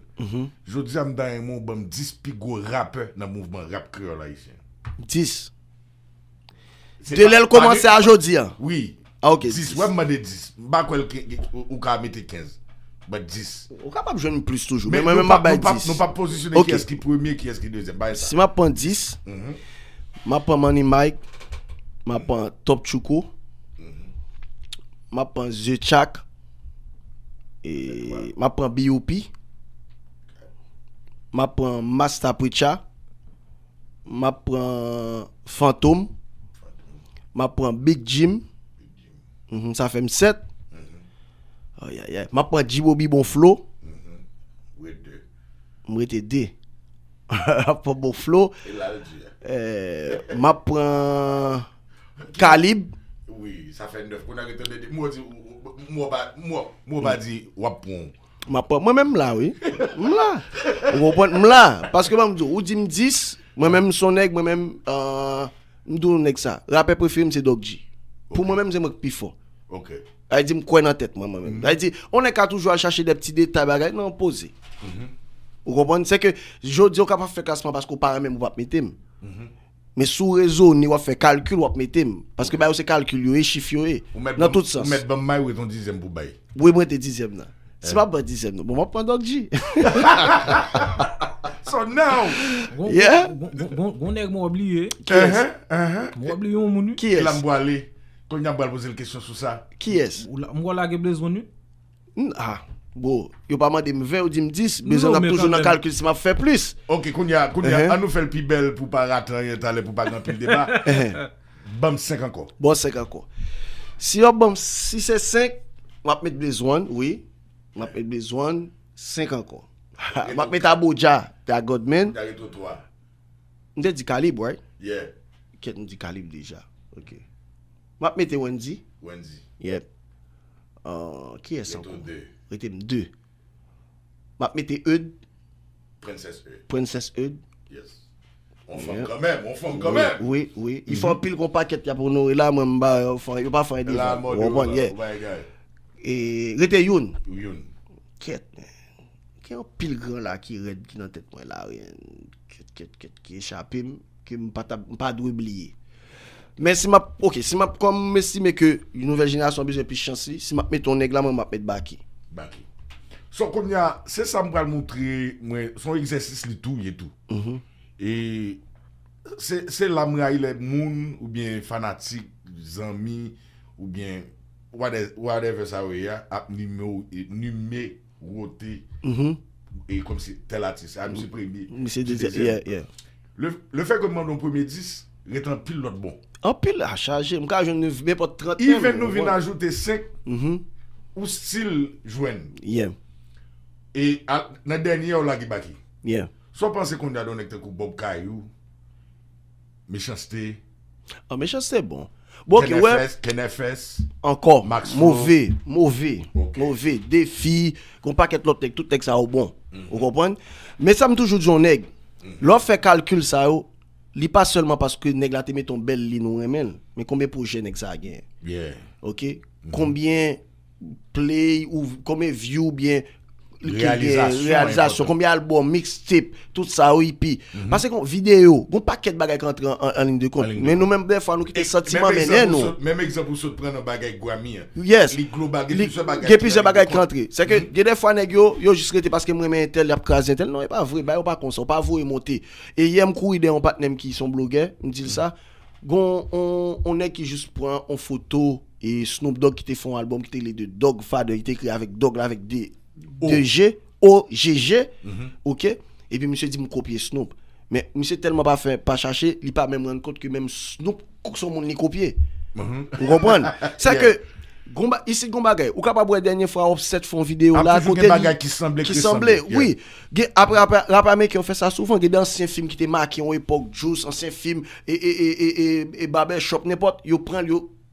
Jodi a m dan yon moun bèm Dis pi go rap nan mouvment rap kriyo la isen Dis Te lèl komanse a jodi an Oui, dis, webmane dis Bak wèl ou ka mette kenz Mais bah, 10. On est capable de jouer plus toujours. Mais, mais je pas, pas, pas 10. Nous pas positionner qui est-ce qui premier, qui est-ce qui deuxième. Bah, si je prends 10, je mhm. prends Money Mike, je prends Top Chuko, je prends Zechak, et je prends BOP, je prends Master Preacher, je prends Phantom, je prends Big Jim, mhm, ça fait 7. Aïe aïe aïe. M'a pas Jibobi bon flow. Mwen mm-hmm. te de. Pas bon flow. Hein. Eh, m'a prend Kalib Oui, ça fait 9. On a retenu de moi moi moi moi dit wap Moi-même là, oui. M'la. moi M'la. Parce que dit me moi moi-même son moi moi-même, Dog G. Pour moi-même, c'est moi qui plus fort. Ok. Elle dit, me coin en tête, moi-même. Elle dit, on est qu'à toujours chercher des petits détails, non, poser. Vous comprenez? C'est que, je dis, on capable pas faire classement parce qu'on parle même, on va mettre. Mais sous réseau, on va faire calcul, on va mettre. Parce que, c'est calcul, on chiffre, dans tout sens. On met un maille ou un dixième pour bail. Oui, moi, t'es dixième, là. C'est pas bon dixième, non. Bon, moi, prends Doc G. So now, yeah. On est oublié. Qui est? Qui est? Qui est? Qui est? Qui est? Kon yon bal pose l kesyon sou sa. Ki es? Mwen lage blezon nou? Ha, bo, a pa mande m 20 ou di m 10, bezon ap toujou nan kalkul si ma fe plus. Ok, kon yon, an nou fel plus bel pou pa pas yon talen pou pa nan pil deba. Bam 5 anko. Bon 5 encore. Si on bam, si c'est 5, map met blezon, oui. Map met blezon, 5 encore. Map met aboja, te a Godman. Te a reto 3. Mwen te di kalib, woy? Yeah. Ket mwen di kalib deja, ok. M ap mette Wensi? Wensi. Yep. Ki esan? Reto de. Reto de. M ap mette Eud? Prenses Eud. Prenses Eud? Yes. On fon kamem. On fon kamem. Oui, oui. I fon mhm. pil kou pa ket ya pou nou. E la mwen mba. Yon pa fon de. E la mwen mba. Ou baye gaye. E rete youn? Youn. Ket. Kè yon pil gran la ki red ki nan tet mwen la. Ket, ket, ket. Ki eshape m. Ki m pa dwe bliye. Men si map, ok, si map kom, men si men ke yon nouvel jenè asyon biswen pi chansi, si map met ton neglamen, map met baki. Baki. So kon ya, se sa mwè mwè mwè mwè, son egzèsis li tou, ye tou. Mm-hmm. E se la mwè yon moun, ou bien fanatik, zami, ou bien whatever sa wè ya, ap ni mè ou, ni mè ou ote, Mm-hmm. E kom se tel ati, se am si prebi. Mi se deze, yeah, yeah. Le fe kon mwen don preme dis, re tan pil lot bon. En pile à charger, je vais jouer pour 30 ans. Even nous vient ajouter 5 -hmm. ou style joindre. Yeah. Et la dernière, on l'a qui baki. Yeah. Soit penser qu'on a donné coup Bob Kayou, méchanceté. Ah, méchanceté, bon. Bon, Ken ouais. FS, Encore. Max mauvais, mauvais, okay. mauvais. Défi, qu'on pas qu'être l'autre, tout texte ça au bon. Vous mm-hmm. comprenez? Mais ça me toujours dit, nègre. Mm-hmm. L'on fait calcul ça, yo, li pas seulement parce que nèg met ton belle li ou remen, mais combien projet projets ça gagné. Yeah. OK? Mm-hmm. Combien play ou combien view bien réalisation, hein, réalisation combien album, mixtape, tout ça, OIP. E mm Parce qu'on vidéo, on paquet de bagages qui entrent en, ligne de compte. mais nous-mêmes, des fois, nous quittons sentiments, mais non. Même exemple, vous se prenez un bagage Guami. Hein. Yes. Les gros les plusieurs bagages. Il y bagages qui entrent. C'est que, mhm. il y a des fois, yo, yo, juste été parce que moi, même tel, il a crasé tel. Non, c'est pas vrai, bah, pas comme ça, pas vrai, monter. Et hier, je courir d'un partenaire qui sont blogueurs, me dit ça. on, on est qui juste prend en photo et Snoop Dogg qui te fait un album qui te les deux Dog Father, était écrit avec Dog, avec des G, OGG, mhm. ok? Et puis, monsieur dit, me copier Snoop. Mais monsieur tellement pas fait, pas chercher, il pas même rendu compte que même Snoop, son monde copier. Mhm. Vous comprenez? C'est que, ici, pouvez ou capable la dernière fois, Offset font vidéo ah, là, côté. qui semblait. Qui semblait, oui. Après, après, qui ont fait ça souvent, il y a d'anciens films qui étaient marqués en époque, Juice, anciens films, et, et, et, et, et, Shop n'importe, ils prennent,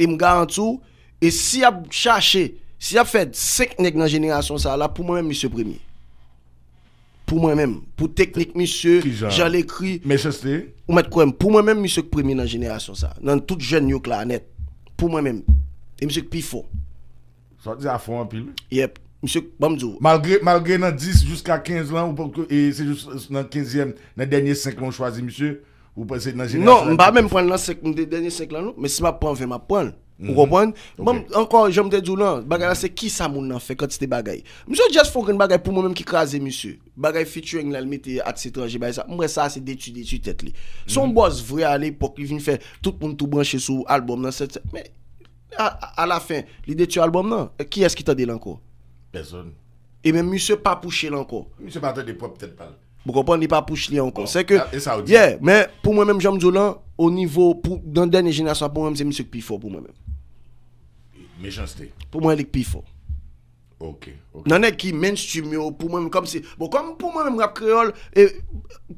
et me garantis, et si a cherché, si a fait 5 nègres dans la génération ça là, pour moi-même, monsieur premier. Pour moi-même, pour technique, monsieur, j'en écrit. Mais c'est. Pour moi-même, monsieur premier dans la génération ça, dans toute jeune yo net. Pour moi-même. Et monsieur plus fort. Ça dit à fond en pile. Yep. Monsieur Bamdou. Malgré, malgré dans 10 jusqu'à 15 ans, et c'est juste dans 15e, dans derniers 5 ans, on choisit, monsieur. Ou pensez dans génération Non, pas même prendre les derniers 5 ans, mais si ma prends 20, je prendre. Vous mhm. comprenez Encore, je me dis, non, c'est qui ça mon fait quand c'était bagay Monsieur, just font une bagay pour moi-même qui crase, monsieur. Bagay featuring, là, le mette à cet étranger, bah, ça. Moi, ça, c'est d'étudier sur tête. Son mhm. boss vrai à l'époque, il vient faire tout pour nous tout sur l'album. Mais à, la fin, l'idée de l'album, non euh, qui est-ce qui t'a dit encore Personne. Et même monsieur, pas touché encore. Monsieur, pas des peut-être pas. Vous comprenez, pas pour li encore. C'est que, yeah, mais pour moi-même, Jean Zolan, au niveau, pour, dans la dernière génération, pour moi c'est monsieur qui fort pour moi-même. Méchanceté. Pour moi, il est plus fort. Ok. Nan qui mainstream yo, pour moi-même, comme si, bon, comme pour moi-même, rap créole, et,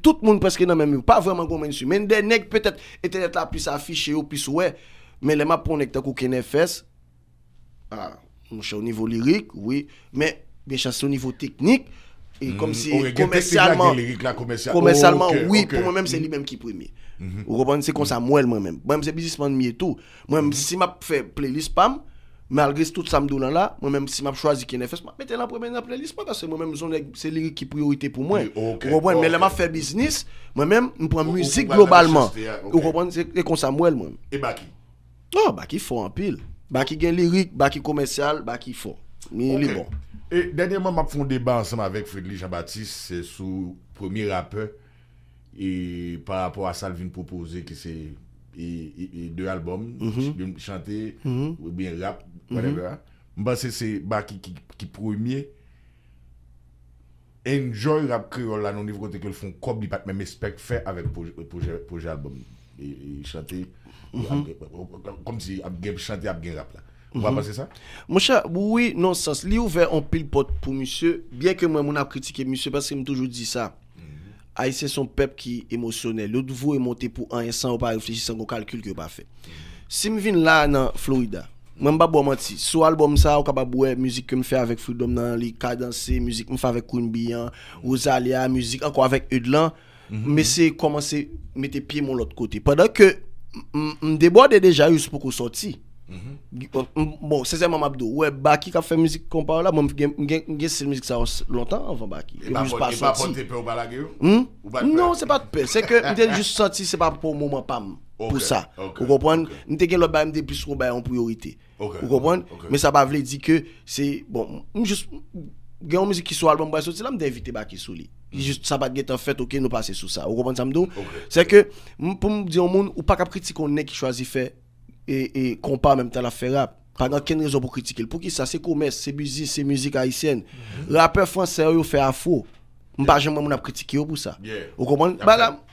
tout le monde presque dans même, pas vraiment comme mainstream. Mais des nègres peut-être, étaient là plus ou plus ouais, mais les maps pour nègres, t'as qu'aucun FS, ah, au niveau lyrique, oui, mais, méchanceté au niveau technique, Mm-hmm. Komensalman, oui, pou mwen menm se li menm ki premi. Ou repon, se konsa mwen menm. Mwenm se bizisman mi etou. Mwenm, si m ap fe playlist pam, malgris tout samdou lan la, mwenm, si m ap chwazi kenefes, mwenm, mwenm, se mwenmen mwenm se playlist pam. Mwenm, se lirik ki priorite pou mwenm. Ou repon, mwenmen m a fe biznis, mwenmen, m pou mwenm mizik globalman. Ou repon, se konsa mwenm. E baki? Ou, baki fon apil. Baki gen lirik, baki komensal, baki fon. Mi li bon. E, Dènyèman m ap fonde ba ansèm avèk Fredlija Batis sou promi rapè e, Par rapport a Salvin Proposé ki se yè dè albòm chante ou bien rap Mba mhm. se se ba ki promi enjoy rap kreol la nou nivro te ke l fòm kob li pat mèm espèk fè avèk proje albòm Yè chante, kom si chante ap gen rap la Vous mm -hmm. ça Mon cher, oui, non sens. Li ouvert en pile pote pour monsieur, bien que moi, mon a critiqué monsieur, parce qu'il me toujours dit ça. Mhm. Ah, c'est son peuple qui émotionnel. L'autre vous est monté pour un sans ou pas réfléchir sans calcul que pas fait. Mhm. Si je viens là dans Florida, je ne vais mentir. Sur l'album, ça, ou vais la musique que je fais avec Freedom, dans les la musique que je fais avec Kounbian, hein, mhm. Rosalia, musique encore avec Eudlan. Mais c'est commencer à mettre pied mon l'autre côté. Pendant que je déborde déjà juste pour sortir. Mm-hmm. Bon, c'est ça, Mamabdo. Ouais, Baki qui a fait musique comparée là, moi, j'ai cette musique ça longtemps avant Baki. Et pas porté pas au balaguer hmm? Non, c'est pas de peur. C'est que j'ai juste senti, c'est pas pour le moment, pas pour ça. Vous comprenez Nous avons des plus ben, en priorité. Vous comprenez Mais ça va dire que c'est. Bon, juste. Gen musique qui soit album, albom ben, bwa là se la m de evite ça sou li. en sabat get an ok, nous passer sou ça Ou kompon sa m do? Se dire pou monde diyon moun, ou pas kap kritik on ne ki chwazi et, et compas même temps la fait rap. Pas aucune raison pour critiquer. Pour qui ça C'est commerce, c'est musique, c'est musique haïtienne. Mm -hmm. Rappeur français, il fait faux Je yeah. ne pas critiquer pour ça. Vous comprenez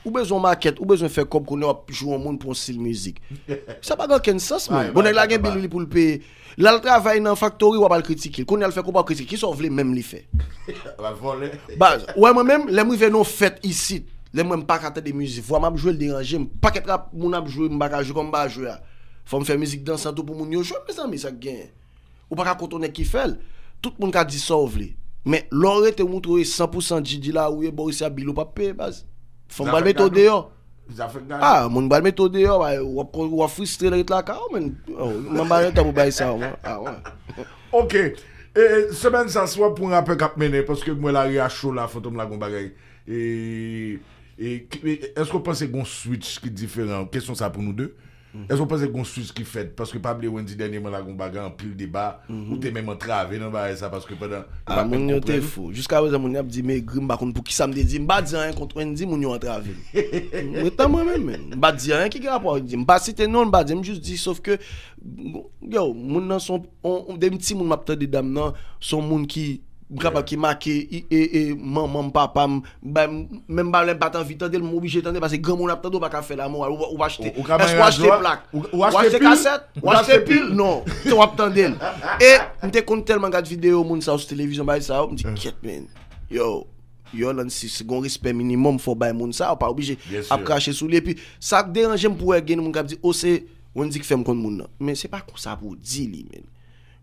Ou besoin maquette, ou besoin de faire comme qu'on a au monde pour style musique. ça n'a pas de sens. On a la gagne Billy pour le payer. Là, le travail dans la factory, ou pas le critiquer. Qu'on a le fait, qu'on pas critiquer. Qui sont même les faire bah, Ouais, moi-même, les mouvements non fêtes ici. Les mêmes pas de musique musiques. Moi, je joue le déranger. Je ne pas qu'à jouer, je pas jouer comme je joue. Fòm fè mizik dansantou pou moun yojòm, mè sa mè sa gen. Ou pa kakotone kifèl, tout ah, moun ka disov lè. Mè lòre te moutroye 100% jidila ouye borisi abil ou pape, bas. Fòm balme to deyo. Ha, moun balme to deyo, wap frustre lè yot la ka, ou men. Mè mbare ta mou bay sa, ou men. Ok. Semène sa swa pou mè apè kap mène, pòske mwè la riachò la, fòm tom la goun bagè. E... E... E... E... E... E... E... E... E... E Ezo pa se gounsou skifet Paske pable wendi denye moun la goun bagan An pil deba Ou te men moun travè nan ba e sa Amoun yo te fou Jiska wèz an moun ap di me grim bakoun pou ki sa mde di Mba di an yon kont wendi moun yon travè Mwen tan mwen men Mba di an yon ki grap wè Mba si te non mba di Mwen jous di saf ke Moun nan son Demi ti moun mapte di dam nan Son moun ki Mwen kap ap ki make, e, e, e, man, man, papa, mwen batan vitande, mwen obije tende, pase gen moun ap tende, mwen baka fe la moun, ou wache te. Ou wache te plak, ou wache te kaset, ou wache te pil, non, te wache tende. E, mwen te kontel man gade video moun sa ou se televizyon bae sa, mwen di, ket men, yo, yo lan si segon risper minimum fo bay moun sa, wap ap obije ap kache sou li, epi, sa ak deranje mpou e gen mwen kap di, ose, oh, wen di ki fem kont moun nan, men, se pa kon sa voun, di li men.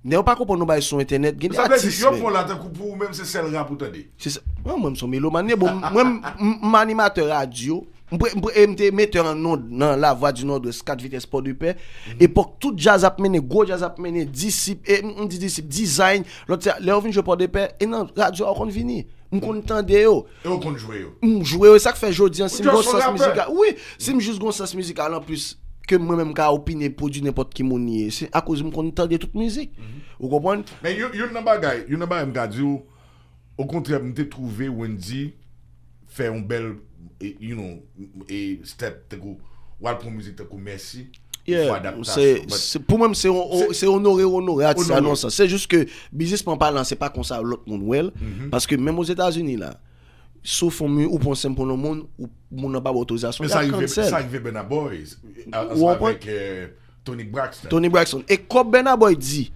Mais on pas comprendre nous sur internet, gagne des artistes. Ça veut dire si on prend pour même c'est celle rap pour t'aider. C'est ça. Moi même son mélomane, bon même animateur radio, m'te metteur en nom dans la voix du nord de 4 vitesses pour du mm-hmm. Et pour tout jazz a mené gros jazz a mené disciple et on dit disciple design. L'autre là on vient je porte des père et non radio on compte venir. On compte tendre yo. Et on compte jouer yo. On jouer ça que fait aujourd'hui en sens musical. Oui, c'est juste gros sens musical en plus que moi-même j'ai opiné produit n'importe qui mon C'est à cause de qu'on de toute musique. Mhm. Vous comprenez Mais you y a un bagage, il pas a au contraire, je trouvé Wendy faire un bel you know, et step ou pour musique merci. Yeah, c'est pour moi c'est c'est honoré honoré à ça non ça. C'est juste que business pas parlant, c'est pas comme ça l'autre monde well, mhm. parce que même aux États-Unis là, sauf pour on ou pour simple pour le monde ou mon n'a pas autorisation mais ça arrive ça arrive Bena Boys euh, avec euh, Tony Braxton Tony Braxton et quand Bena Boy dit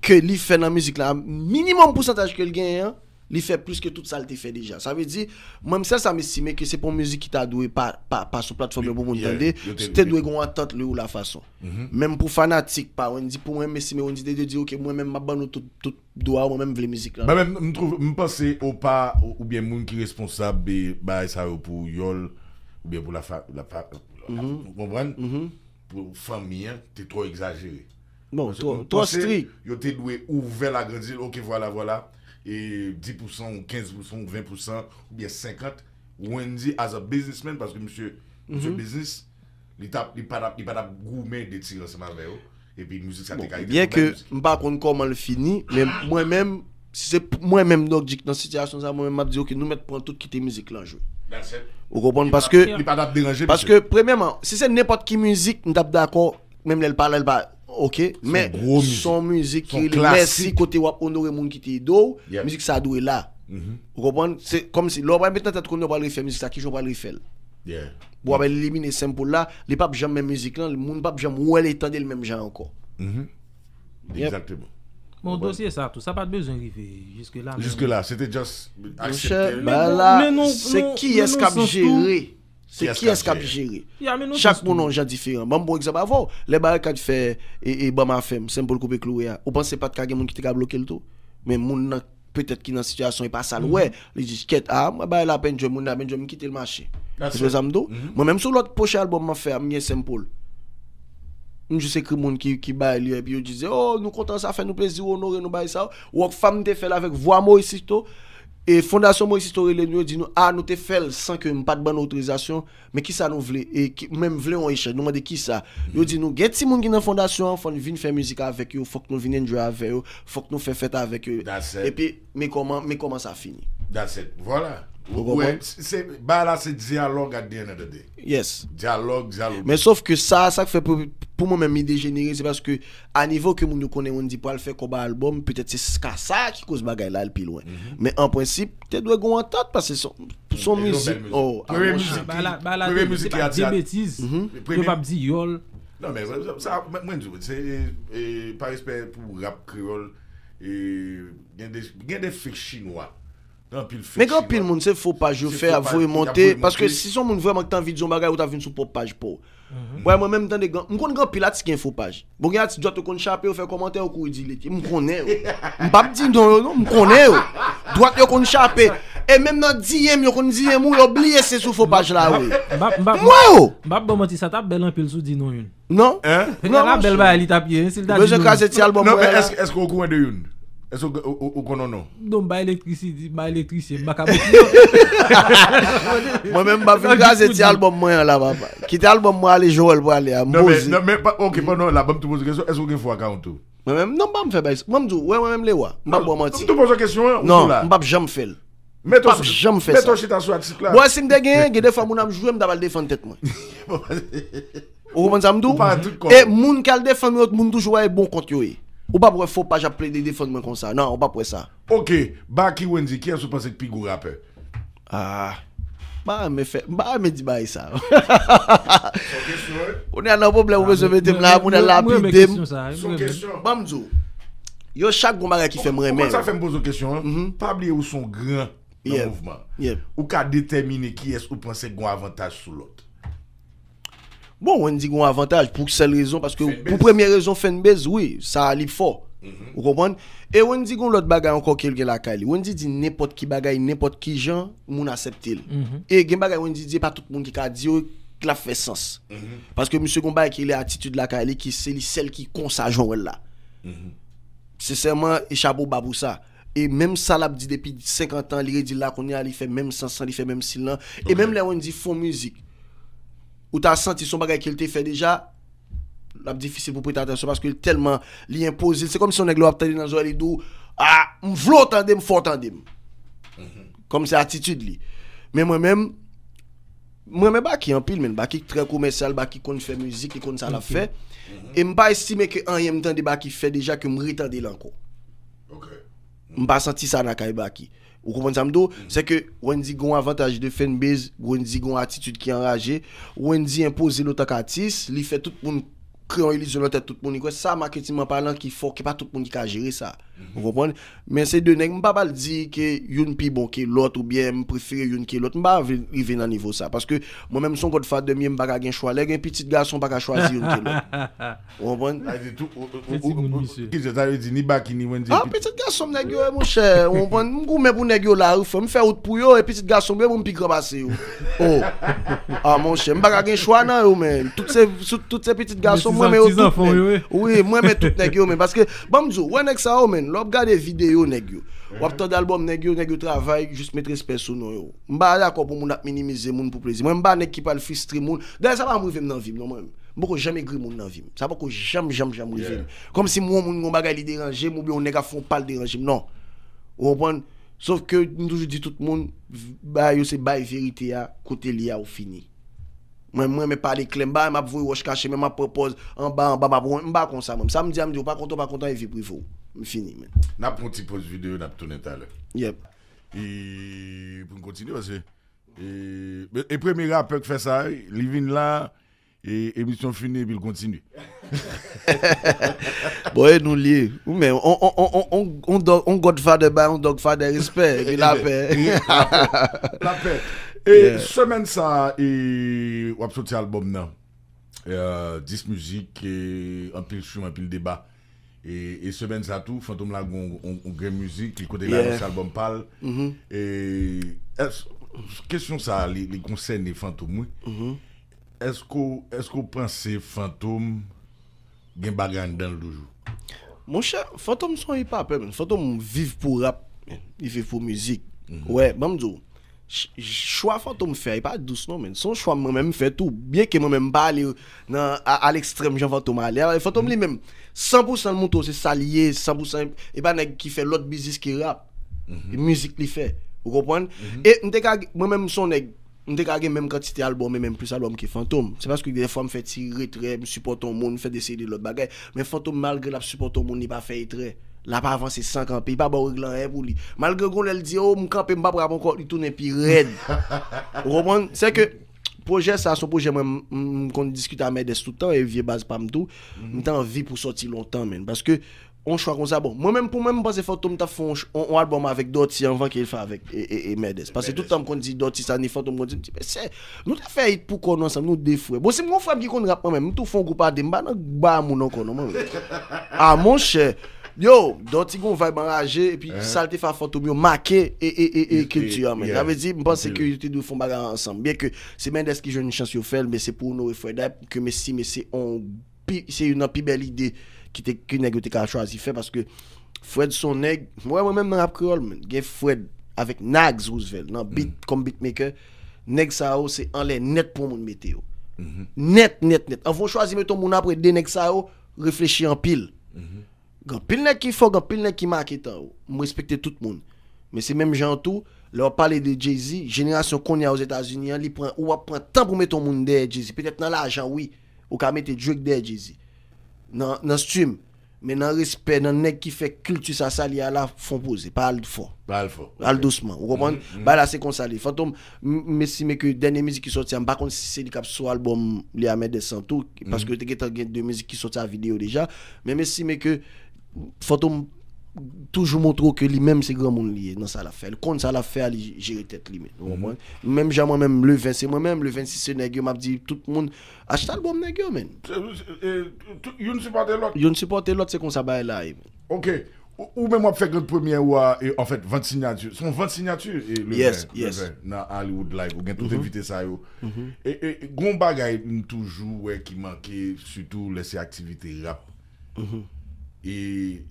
que lui fait la musique là minimum pourcentage que le gagne hein, il fait plus que toute ça il fait déjà ça veut dire même ça ça m'estime que c'est pour musique qui t'a doué pas pas plateforme, sur plateforme pour monde entendre c'était doué grand attend le ou la façon mm-hmm. même pour fanatique pas on dit pour moi mais on dit dire OK moi même m'a bande tout tout moi même la musique là bah, même me trouve me penser au pas ou bien monde qui responsable bah ça pour yol ou bien pour la la mm-hmm. vous comprenez mm-hmm. pour famille hein, t'es trop exagéré bon trop strict tu t'es doué ouvert la grande OK voilà voilà e 10% ou 15% ou 20% ou biye 50, ou en di as a businessman, paske msye mhm. business, li padap goumen deti lan seman veyo, epi msye sa te kaide. Bon, bien ke mba akon kon man le fini, mwen men, mwen men mnok dik nan sityasyon sa, mwen men map di ok, nou met pwantout ki te msye klanjou. Ben sep. Ou kopon, paske, li padap deranje msye. Paske premèman, si se nepot ki msye, ni tap da akon, mwen men lal pala, lal pala, OK mais son musique qui classique côté wap honorer monde qui était musique ça doué là mm-hmm. vous comprenez c'est comme si l'on maintenant mettre tête qu'on va refaire musique ça qui je va refaire faire. Ben, pour éliminer éliminer symbole là les papes jamais musique là le monde pas jamais ouais l'étendre le même genre encore mm-hmm. exactement Mon dossier ça, tout ça pas besoin d'arriver jusque là. Jusque là, c'était juste Mais non, c'est qui est-ce qui a géré c'est qui est-ce qui a Chaque monde a un différent. bon bon exemple avant, les barricades fait et, et bon ma femme, c'est pour couper clouer. Hein. Vous pensez pas que y a qui t'a bloqué le tout Mais monde peut-être qui dans situation et pas sale. Ouais, il dit ah, moi bah la peine je monde la peine je me quitter le marché. Je les amdo. Moi même sur l'autre prochain album m'a fait mieux simple. Je sais que monde qui qui baille et puis il disait "Oh, nous content ça fait nous plaisir honorer nous baille ça." Ou femme te fait avec voix moi ici et Fondation Moïse les nous dit nous, ah, nous te fait sans que nous pas de bonne autorisation, mais qui ça nous voulait Et qui, même voulait on échec, nous demandons qui ça Nous dit nous, get si moun qui dans fondation, faut nous venir faire musique avec eux, faut que nous venions jouer avec eux, faut que nous faire fête avec eux. Et puis, mais comment, mais comment ça finit That's it. Voilà. c'est bah là dialogue à la fin Yes. Dialogue, dialogue. Mais sauf que ça, ça fait Pou mwen men mi degenere, se baske a nivou ke moun nou kone moun di pou al fe koba alboum, petet se skasa ki kouz bagay la al pi lwen. Men an prinsip, te dwe goun atat, pas se son mouzik. Mwen mwen mouzik, mwen moun mouzik. Ba la de mouzik, pa de metiz, mwen mwen mouzik yol. Nan men, mwen mouzik, mwen mouzik, parispe pou rap kriol, gen de fèk chinois, gen de fèk chinois. Mwen moun moun se fò pa jò fèk avoy mante, paske si son moun vèman ki tan vide zon bagay ou ta vine sou po pa jò pou. Mhm. Mwen menm tan de gand, mwen kon gen pilat si gen fopaj Mwen gen ati djot yo kon chaper ou fe komantè ou kou yi di lete Mwen konè ou Mwen pap di yon yo, mwen konè ou Dwa t yo kon chaper E menm nan di yem yo kon di yem ou yo bli ese sou fopaj la we Mwen ou Mwen pap bon moti sa tap bel anpil sou di yon yon Non Non monsou bon, Non monsou Non monsou Eso non, non, non, ou konon nou? Non ba elektrisi, ma elektrisi, ma kaboti nou Mwen men mba fin kase ti albom mwen la vapa Ki ti albom mwen ale jovel mwen ale ya Non men, non men, ok, non, la bop tou mwen zikèso Eso ou gen fwa ka ou tou? Mwen men, non mba mwen fè bèkse, mwen mdou, wè mwen mle wwa Mwen mba mwen mwanti Non, mbap jem fèl Mwen mwen mwen fèl Mwen mwen mwen mwanti Mwen mwen mwen mwanti Ou pas pour faut pas j'appelle des défauts comme ça. Non, ou pas pour ça. OK, qui Wendy qui ah, est ce passé plus gros rappeur. Ah. Bah me fait, bah me dit bah ça. On est un problème où se mettre là, on a la là, Son question. y Yo chaque gomara qui fait me remettre. Ça fait me poser une question. Hein? Mm-hmm. Pas oublier où sont grands le mouvement. Ou a déterminer qui est-ce ou penser qu'on avantage sur l'autre. Bon, on dit qu'on a avantage pour cette raison Parce que pour première raison, fanbase, oui, ça allait fort. Mhm. Vous comprenez Et on dit qu'on l'autre bagaille encore quelqu'un la cali. On dit n'importe qui bagaille, n'importe qui gens, mon accepte mm -hmm. Et gen bagaille on dit pas tout le monde qui a dit oh, que la fait sens. Mhm. Parce que monsieur Gomba qui a l'attitude la cali qui c'est celle qui genre là. C'est mhm. seulement chapeau bas pour ça. Et même ça, l'a dit depuis 50 ans, il dit là qu'on y a, il fait même sens, il fait même silence. Et même là, on dit font musique ou t'as senti son bagage qu'il t'a fait déjà, la difficile pour prêter attention parce que tellement l'y imposé. C'est comme si on est global dans un d'où, ah, m'vlo tandem, m'm fort tandem. Mm -hmm. Comme c'est attitude li. Mais moi-même, moi-même, bah, qui en pile, mais bah, qui très commercial, bah, qui compte faire musique, qui compte ça la fait. Mm-hmm. Et pas estimé que en même temps de bah, qui fait déjà que m'ritande l'encore. Ok. pas senti ça na kay bah, qui. Ou kompon samdo, se ke wèndi goun avantage de fenbez, wèndi goun atitude ki anraje, wèndi impose loutak atis, li fè tout pou nkoum. créons une illusion dans la tête tout le monde. Ça, marketing parlant, qu'il faut que pas tout le monde qui a gérer ça. Vous comprenez? Mais c'est de ne pas pas dire que une plus bon que l'autre ou bien me préférer une que l'autre. Je pas arriver dans niveau ça. Parce que moi-même, son code fat de mien, je ne choix. Les petits garçons je ne choisir une que l'autre. Vous comprenez? Ah, ça veut ni baki ni wendy. Ah, petit garçon, mon cher. Vous comprenez? Je ne pour nègre là, je me faire autre pour eux et petit garçon, je me pique passer. Oh, ah, mon cher, je ne choix non, mais toutes ces petites garçons, mwen mè tout men. Oui, moi mais tout neg yo men. Paske, que djou, wè neg sa ou oh, men, lop gade video neg yo. Mhm. Wap ton d'album neg yo, neg yo travay, juste metre spesou nou yo. Mba la ko pou mon ap minimize moun pou plezi. Mwen mba neg ki pal fistri moun. Dè sa pa mou nan vim, non mwen mwen. jamais gris moun nan ça Sa boko jam jam jam moun vim. Kom si mon mon bagaille bagay li deranje, moun bi on neg a fon Non. Ou repon, sauf que nous toujou di tout moun, ba yo se bay verite ya, kote li ya ou fini. Moi, moi, mais pas les je m'a caché, mais m'a propose en bas, en bas, m'a Ça me dit, me pas content, pas content, N'a pas pause vidéo, n'a pas tout Yep. Et, pour continuer, et, et e premier rappeur qui fait ça, Livin là, et émission fini il continue. nous Mais on, on, on, on, on, on, on godfather bah, on respect, la paix. La paix. E semen sa e wap soti albom nan, e, dis mouzik, e, anpil shoum, anpil deba. E, e semen sa tou, Fantoum la ou gen mouzik, li kote la mouzik albom pal. Mm-hmm. E kesyon sa, li konsen ni Fantoum ou, mm-hmm. esk ou pranse Fantoum gen bagan den loujou? Mon chè, Fantoum son yi pa apè men, Fantoum vive pou rap, yi vive pou mouzik. Ouè, mam djou. Le choix Fantôme fait, il n'est pas douce, non, son choix moi-même fait tout. Bien que moi-même ne m'a pas aller à l'extrême, j'ai Fantôme allé. Fantôme lui-même, 100% de mon tour, c'est salier, 100%, il n'y a pas un qui fait l'autre business qui rap. La mhm. musique lui fait, vous comprenez? Mhm. Et moi-même, je suis un qui fait même quantité d'albums, mais même plus album que Fantôme. C'est parce que des fois, je fais tirer, je supporte tout le monde, je fais des séries, l'autre bagage. Mais Fantôme, malgré le support supporte monde, il ne a pas fait retrait là pas avancé 5 ans, il pas bon règle pour lui. Malgré qu'on elle dit, oh, mon camp, il pas encore, il tourne puis raide. Vous C'est que projet ça, son projet, qu'on discute avec Médès tout le temps, et vie base pas tout, mhm. j'ai envie pour sortir longtemps, même Parce que, on choix comme ça. Bon, moi-même, pour moi-même, c'est Phantom, t'as fait un album avec Doty avant qu'il fait avec et, e, e Médès. Parce que tout le temps qu'on dit Doty, ça n'est Phantom, on dit, mais c'est, nous t'as fait pour qu'on ensemble, nous défoue Bon, c'est mon frère qui compte rap moi-même, tout font groupe à Demba, bah, mon encore, Ah, mon cher. Yo, donc tu vibe enragé et puis s'alter hein? saleté fa fantôme marqué et et et, et culture mais. j'avais dit dire pense que ils nous font bagarre ensemble. Bien que c'est Mendes qui joue une chance au faire, mais c'est pour nous et Fred que Messi, mais c'est on c'est une plus belle idée qui t'es que nèg choisi faire parce que Fred son nèg moi moi même dans rap créole Fred avec Nags Roosevelt beat mm. comme beatmaker nèg ça c'est en l'air net pour mon météo. Mm-hmm. Net net net. On va choisir mettons mon après des nèg ça réfléchir en pile. Mm-hmm. Gan pil nek ki fò, gan pil nek ki mak etan ou. M respekte tout moun. Men se menm jantou, lò pale de Jay-Z, jenerasyon kon ya aux Etats-Unis, hein, li pren, ou wap pren tan pou meton moun de Jay-Z. Petet nan la ajan, oui, ou ka mette Drake de Jay-Z. Nan, nan stream, men nan respect, nan nek ki fè kultu sa sa li ala fon pose, pa al fò. Pa al fò. Al dousman, ou kompon? Mm, mm. Ba la se kon sa li. Fantom, me si me ke denye mizik ki soti an, bakon si se li kap sou album li Ahmed mm-hmm. Desantou, paske te getan gen de musique ki soti an video deja, men mais si mais ke... Foto m toujou moutro ke li menm se gwa moun liye nan sa la fè. Kon sa la fè mhm. euh, euh, euh, a li jere tèt li menm. Menm jan mwen menm le 26, se mwen menm le 26 se negyo m ap di tout moun achta lboum negyo menm. You n supporte lot? You n supporte lot se kon sabaye la e. Ok. Ou menm ap fè gwen premye ou a, en fèt, 20 signatür. Son 20 signatür e le 26 nan Hollywood live ou gen tout evite mhm. sa yo. Mhm. E goun bagay m toujou wè ki manke, sütou lese aktivite rap. Mh mh. E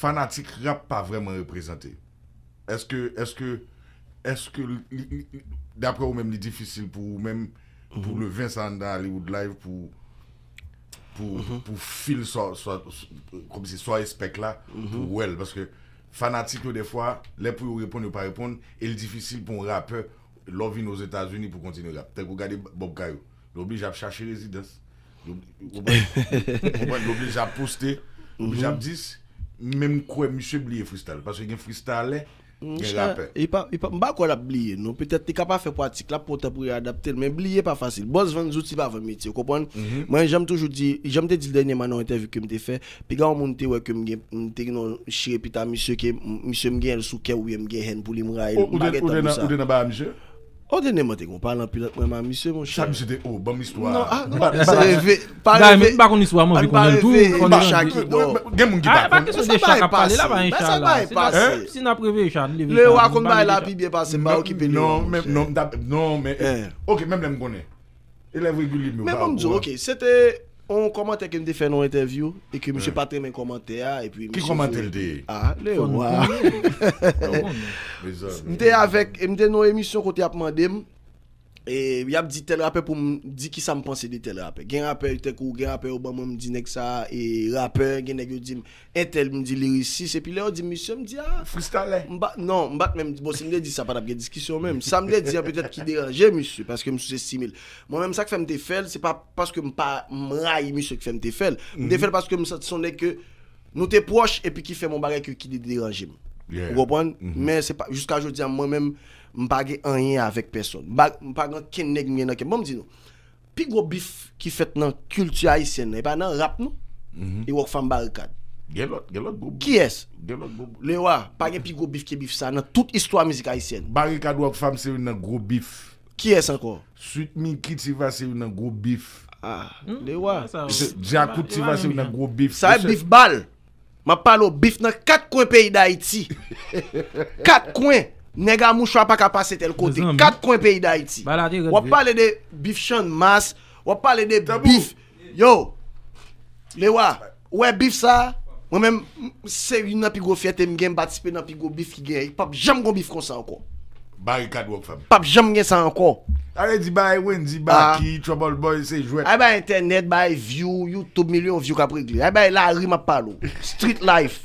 fanatik rap pa vremen reprezenté. Eske, eske, eske, dapre ou men li difisil pou ou men, pou mhm. le Vincent dans Hollywood Live, pou, pou, mhm. pou fil so, so, komi se soye spek la, mhm. ou el, paske fanatik yo defwa, le pou yo repon yo pa repon, e li difisil pou un rapper lò vin os Etats-Unis pou kontine rap. Tek ou gade Bob Gayo, lò bli jap chache rezidens, lò bli jap poste, Ou mi jan ap dis, men mkwe msye bliye freestyle, paswe gen freestyle, gen lape. E mba kwa la bliye nou, petète te kapa fè pwati, klap potè pou yè adapte, men bliye pa fasyl. Boz van zouti pa fè metye, koupon? Mwen janm toujou di, janm te di l denye man nan entevi kèm te fè, pi gen an moun te wè kèm gen chire pita msye ke msye mgen el sou kè wè mgen hen pou li m ra el. Ou den a ba a msye? O de ne mwote konpalan pi la kwenman miswe mwen chan. Chan mi sete o, ban mi swa. Nan, nan, nan. Par leve. Par leve. Nan, nan, nan. Par leve. Gen mwen di bakon. Par leve. Sa ba yi pase. Sa ba non, yi pase. Si nan preve yi chan. Le wakon nan yi la pi biye pase. Nan, nan, nan. Nan, men. Ok, men mwen mwen mwen mwen mwen mwen. E levwe gulib mwen mwen mwen. Men mwen mwen mwen mwen. Ok, sete... On komante ke ah, ah, non, non, non. mte fè nou interview E ke mse patre men komante a Ki komante l de? A, le ou Mte avek, mte nou emisyon kote ap mandem Et y a dit tel rappeur pour me dire qui ça me panse de tel rappeur. Gen rapè tel tek Quel gen rapè yo ban mwen m di nek sa, e rapè, gen nek yo tel m dit m di lirisis, puis là yo dit monsieur m di a... frustalé Non, m bat même bon se m de di sa pa dap gen diskisyon men, sa m de di a petet ki deranje misye, paske m sou se simil. Mwen pas sa que fèm te fèl, se pa paske m pa m ray je ne fèm te fèl, m te fèl paske m sa son que ke nou te proche, ne ki fèm m barek ki de deranje m. Ou repon? Men se Mpage anye avèk peson. Mpage anken neg miye nanke. Bon mdi nou. Pi go bif ki fet nan kulti a isen. E pa nan rap nou. Mhm. E wak fam barikad. Gelot, gelot gobo. Ki es? Gelot gobo. Lewa. Page pi go bif ki bif sa nan tout istwa mizik a isen. Barikad wak fam sewi nan go bif. Ki es ankon? Sweet Minky tiva sewi nan go bif. Ah. Lewa. Jakout tiva sewi nan go bif. Sa e bif bal. Ma palo bif nan kat kwen pe iday ti. Kat kwen. Negan mou chwa pa ka pase tel kote. Kat kon pe iday ti. Wap pale de bif chan mas. Wap pale de bif. Yo. Lewa. Wè bif sa. Wè men. Seri nan pi go fete. Mgen batispe nan pi go bif ki gen. Pap jam kon bif kon san kon. Barikad wak fam. Pap jam gen san kon. Are di bay e wèndi. Bak ah. ki. Trouble boy se jwet. A be internet. Bay e view. Youtube milyon view kapre glit. A be la rim apalo. Street life.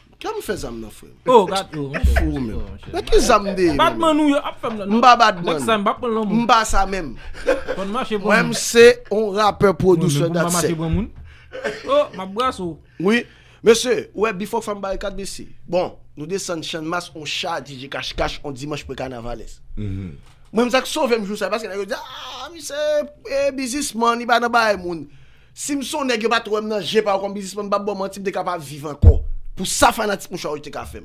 Kya mi fe zam nan fwe? Ou, gat nou. Fou men. La ki zam dey men. Oh. Badman nou yo ap fwe mnen. Mba badman. Mba sa mbap man lan moun. Mba sa men. Mwen mse, on rapper produseur datse. Mwen mase bon mwen moun. Bon oh, ou, mabras ou. Mwen mse, ou e bifok fwe mba e kat besi. Bon, nou dey san chan mas, on chal DJ Kash Kash on Dimash prekana vales. Mwen mse ak sove mjou sa, paske nan yo diya, a, mi se, e, bizis man, i ba nan ba e moun. Simson negye bat wèm nan j Pou sa fanatik moun chan wote ka fem.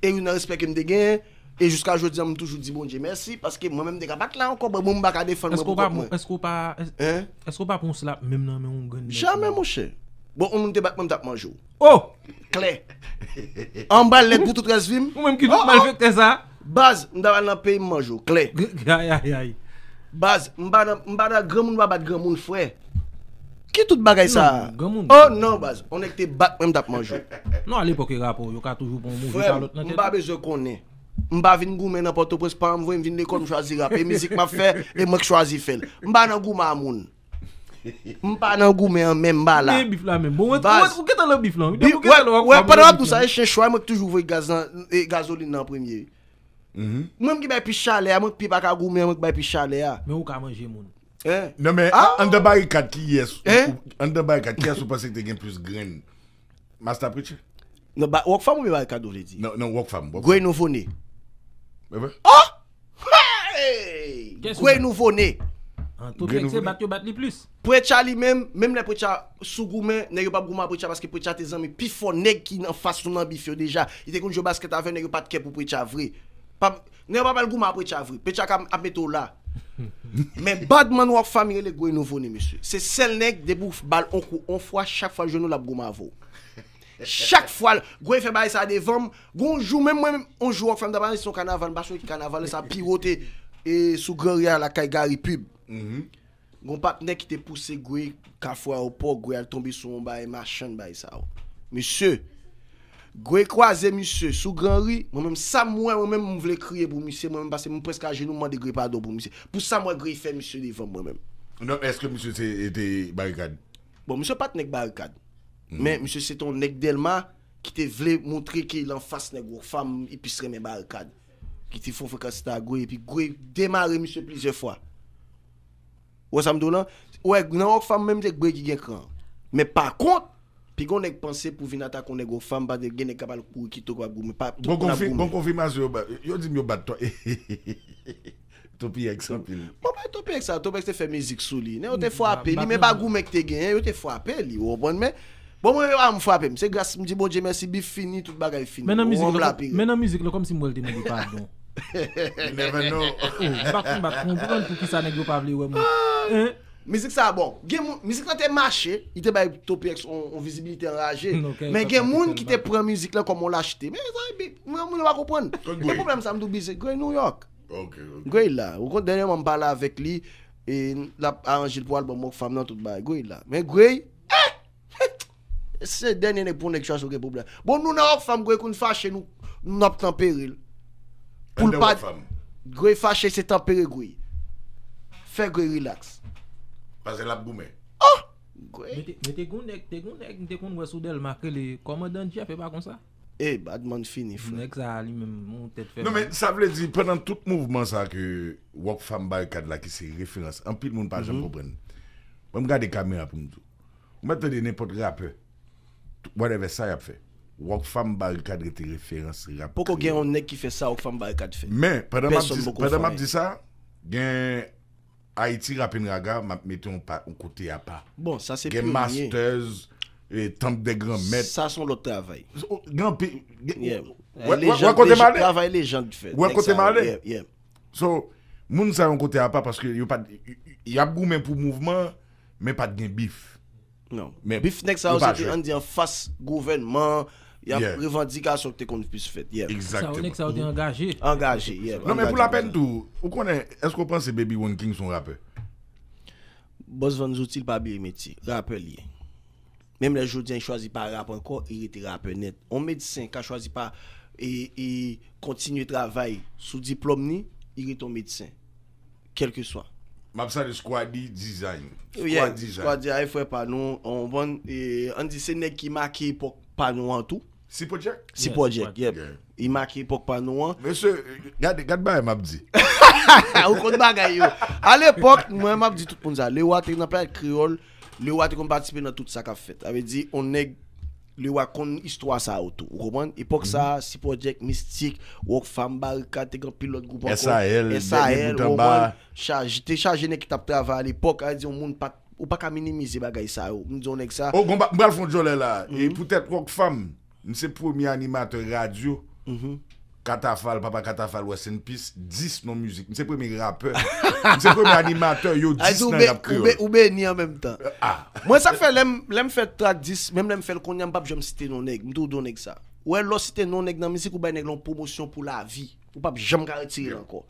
E yon na respeke m de gen. E jiska jodi am m toujou di bon diye mersi. Paske mwen m de ga bak la an kon. Moun bak a defon m pou kapon. Eskou pa pon slap mèm nan mèm? Jamè m mouche. Bò moun te bak moun tak manjou. Oh! Kle. An bal let boutout resvim. Mwen m ki dout oh, malvek oh. te za. Baz m daval nan pey manjou. Kle. Ay ay ay. Baz m bala gremoun wabat gremoun fwey. Ki tout bagay sa? Gaman. Oh nan baz, on ek te bak, mwen mdap manjou. Non alip po ke rap ou, yo ka toujou bon mouj, mwen mdap manjou. Mba bejou konen, mba vin goumen nan potopres, pan mwen vin lekon mchwazi rap, e mizik ma fe, e mwen mkwazi fel. Mba nan gouman moun. Mba nan goumen an men mbala. E bif la men, mwen mwen mkwete lor bif lan, mwen mwete lor mkwete lor. Wè, wè, wè, wè, wè, wè, wè, wè, wè, wè Eh? Non, mais ah. under barricade qui yes? Eh? Under barricade qui yes ou pensez que plus grain? Master Preacher? Non, bah, walk fam ou bien cadeau ou dit? Non, non, walk fam Gwen nouveau né. mais eh ben? Oh! Hey! Gwen nouveau né. En tout cas, c'est battre les plus. Prêcha lui-même, même les prêcha sous goumen, n'est pas gouma prêcha parce que prêcha tes amis, pis fort nèg qui n'en face ou n'en déjà. Il était comme jouer basket avec n'est pas de kèp ou prêcha vrai. N'est pas mal gouma prêcha vrai. Prêcha kam apéto là. Men badman wak famye le gwen nouvou ni msye, se sel nek debou bal an kou an fwa, chak fwa jounou lab goun mavou. Chak fwa gwen fe bay sa de vam, gwen jou mwen mwen mwen, an jou wak famye da ban, se son kanavan, baswe ki kanavan, le sa pirote, e sou gorya la kay gari pub. Mm-hmm. Gon pat nek te pouse gwen kafwa ou pok, gwen al tombi sou mwen bay, machan bay sa ou. Oh. Misyè! Gwe croisé monsieur sous grand riz, moi-même ça moi même je voulais crier pour monsieur moi-même parce que moi presque à genoux de gré pardon pour monsieur. Pour ça moi gré faire monsieur devant moi-même. Non, est-ce que monsieur était barricade Bon, monsieur pas nèg barricade. Mais mm. monsieur c'est ton nèg Delma qui te voulait montrer qu'il en face nèg femme et puis serait mes barricades. Qui te font fréquencer ta gwe et puis gwe démarrer monsieur plusieurs fois. Ouais ça me donne Ouais, non femme même des gwe qui gagne cran. Mais par contre Dikon ek panse pou vin ata kon neg o fan ba de gen ek kapal kou ki tok wak goun me. Goun konfirm as yo, yo di m yon bat to. Hehehehehehe. Topi ek san pil. Mwen bon, mwen topi ek san, topi ek se fè mizik sou li. Ne yo te mm, fwa apè li, men ba goun mek te gen, yo te fwa apè li. O bon men. Mwen mwen yo an m fwa apè, mse m di bo jemesi bi fini, tout bagay fini. Mwen an mizik lo kom si mwelti mwen di padon. Hehehehehe. You never know. Bak m bak m, mwen kon fwok isa neg yo pavle yo mwen. musique ça bon, quand t'es marché, marché, te mache, avec on, on mais il y a des gens qui te musique on la komon mais men Je ne comprends pas. le ça problem sa C'est que c'est New York, okay, là là, quand avec lui et la le poil pour mok femme, là tout là C'est là. Mais hein? ne là. bon nous nous, nous, nous, nous nous pas C'est c'est relax, Pasè la pou mè. Oh! Mè te koun dek, te koun dek, mè te koun wè soudel makre le komodan di a fè pa kon sa? Eh, bad man finif. Mèk sa a li mèm, moun tèt fè. Non mè, sa vle di, penan tout mouvman sa ki wak fam ba yu kad la ki se referans. Ampil moun pa jan pou pren. Mwen mwen gade kamera pou mwen tou. Mwen te de nepot rap, whatever sa yap fè. Wak fam ba yu kad rete referans rap. Poko gen yon nek ki fè sa, wak fam ba yu kad fè. Men, penan map di sa, gen... Haiti rapen raga, map mette yon kote yapa. Bon, sa se pou yon yon. Gen masters, tempe de gran med. Sa son lote avay. Gran pi... Yon. Wè kote male? Avay le jante di fè. Wè kote male? Yon. So, moun sa yon kote yapa paske yon pat... Yon ap gou men pou mouvment, men pat gen bif. Non. Bif nek sa ou se te andyan fass gouvenman... revendikasyon te kon pise fet sa ou nek sa ou dey engaje pou la pen tou esko pan se Baby One King son raper boss van zoutil pa bi rapel ye menm la joudien chwazi pa rap anko irite raper net an medisen ka chwazi pa kontinu trabay sou diplom ni irite an medisen kelke swa ma psa de skwadi dizay skwadi a fwe panon an dise nek ki make panon an tou Sipo Djek? Sipo Djek, yep. I maki epok panou an. Mese, gade ba emabdi? Ou konti bagay yo? Al epok, mwen emabdi tout ponza. Le wak te kon batispe nan tout sa ka fet. Awe di, oneg, le wak kon istwa sa ou tou. Ou koman, epok sa, Sipo Djek, Mystic, Wok Famba, Rika, Tegra Pilot, S.A.L. S.A.L. Ou koman, te chaje nekita prava al epok. Awe di, ou baka minimize bagay sa ou. Mwen di, oneg sa. Ou koman, Mbalfon Jole la, e putet Wok Famba, c'est le premier animateur radio. Mhm. Katafal, Papa Katafal, West in Peace, 10 non musique. C'est le premier rappeur. C'est le premier animateur, yo 10 non rap Ou bien ni en même temps. Ah. Moi, ça fait, l'aime faire track 10, même l'aime faire le cognac, je me citer non nègre, je me donne ça. Ou elle, citer non nègre dans la musique, ou bien la promotion pour la vie. Ou pas, jamais retirer encore.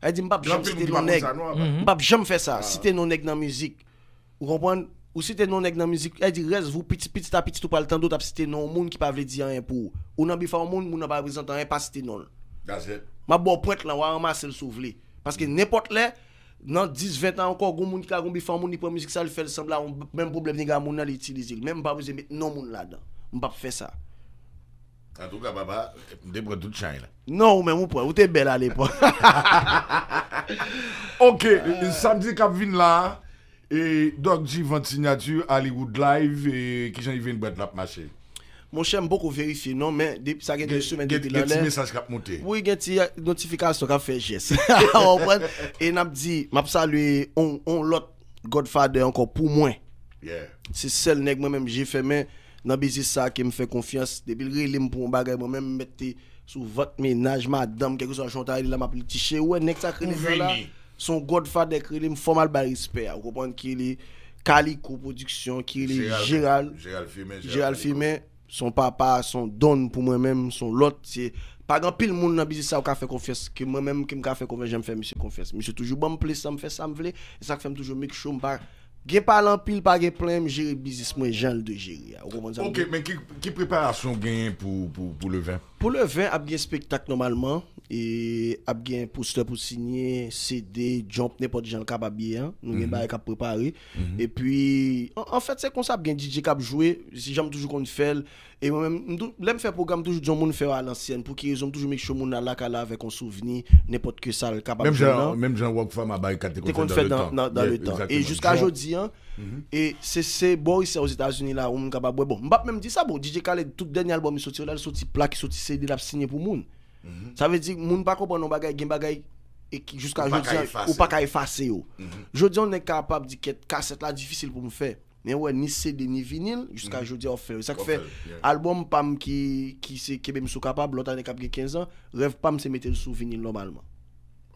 Elle dit, je ne jamais citer non nègre. Je ne jamais faire ça, ah. citer non nègre dans la musique. Vous comprenez? Ou si te nou neg nan müzik, e di rez vou piti piti ta piti tou pal tan do tap si te nou moun ki pa vle di an yon pou ou. Ou nan bi faw moun moun nan pa vle di an tan yon pa si te nol. Gazel. Ma bo pwet lan, waman se l sou vle. Paske nepot le, nan 10-20 an anko, goun moun ki la goun bi faw moun ni pwen müzik sa l fwe l samla, mwen m pou ble vle di gwa moun nan li itilize. Mwen non m pa vle di mwen moun la dan. M pa pw fe sa. An tou ka baba, m de pou gen tout chanye la. Non, ou men m pou, ou te be la le pou. Ok, Sandy Kavin la an. E dok di 20 sinyatu, Hollywood live, e kishan i ven bèd nap masè? Mon chèm bokou verifi nan men, depi sa gen de sou men depi lò lè. Gen ti mensaj kap moutè? Oui, gen ti notifikasyon kap fè jès. E nap di, map sa lè, on lot Godfather ankon pou mwen. Se sèl nek mwen men jè fè men nan bizis sa ke m fè konfians depi l re lèm pou m bagay mwen men mette sou vòt menajman adanm kèk wè sa jontari lè map lè ti chè. Ouè, nek sa krenè fò la? son godfather qui est formal par respect. Hein. Vous comprenez qu'il est Calico Production, qui est Gérald. Gérald Fimé. Son papa, son don pour moi-même, son lot. C'est pas grand pile monde dans business ça qui fait confiance que moi-même qui me fait confiance, j'aime faire monsieur confiance. Monsieur toujours bon me ça me fait ça me veut et ça fait toujours make sure pas Gè palan pil pa gè plem, jere bizis mwen jan l de jere. Hein. Ok, men ki, ki preparasyon gen pou, pou, pou le vin? Pour le vin ap gen spektak normalement et a bien poster pour signer CD jump n'importe gens capable bien nous bien mhm. bail cap préparé mhm. et puis en, fait c'est comme ça bien DJ cap jouer si j'aime toujours qu'on fait et moi même l'aime faire programme toujours John monde font à l'ancienne pour qu'ils ont toujours make sure mon là là avec un souvenir n'importe que ça capable hein. même genre même genre walk femme à bail qu'on fait dans le temps et jusqu'à aujourd'hui hein. mhm. et c'est c'est bon ici aux États-Unis là on capable bon m'pas même dit ça bon DJ Khaled tout dernier album il sorti là sorti plat, qui sorti CD a signé pour monde Mhm. Ça veut dire moun pas comprendre bagay gen bagay jusqu'à aujourd'hui ou pas qu'à effacer mhm. Aujourd'hui on est capable de dire cassette là difficile pour me faire. Mais ouais ni CD ni vinyle jusqu'à mhm. aujourd'hui on fait. Ça fait album pam qui qui c'est même capable l'autre année cap 15 ans, rêve pam se mettre sous vinyle normalement.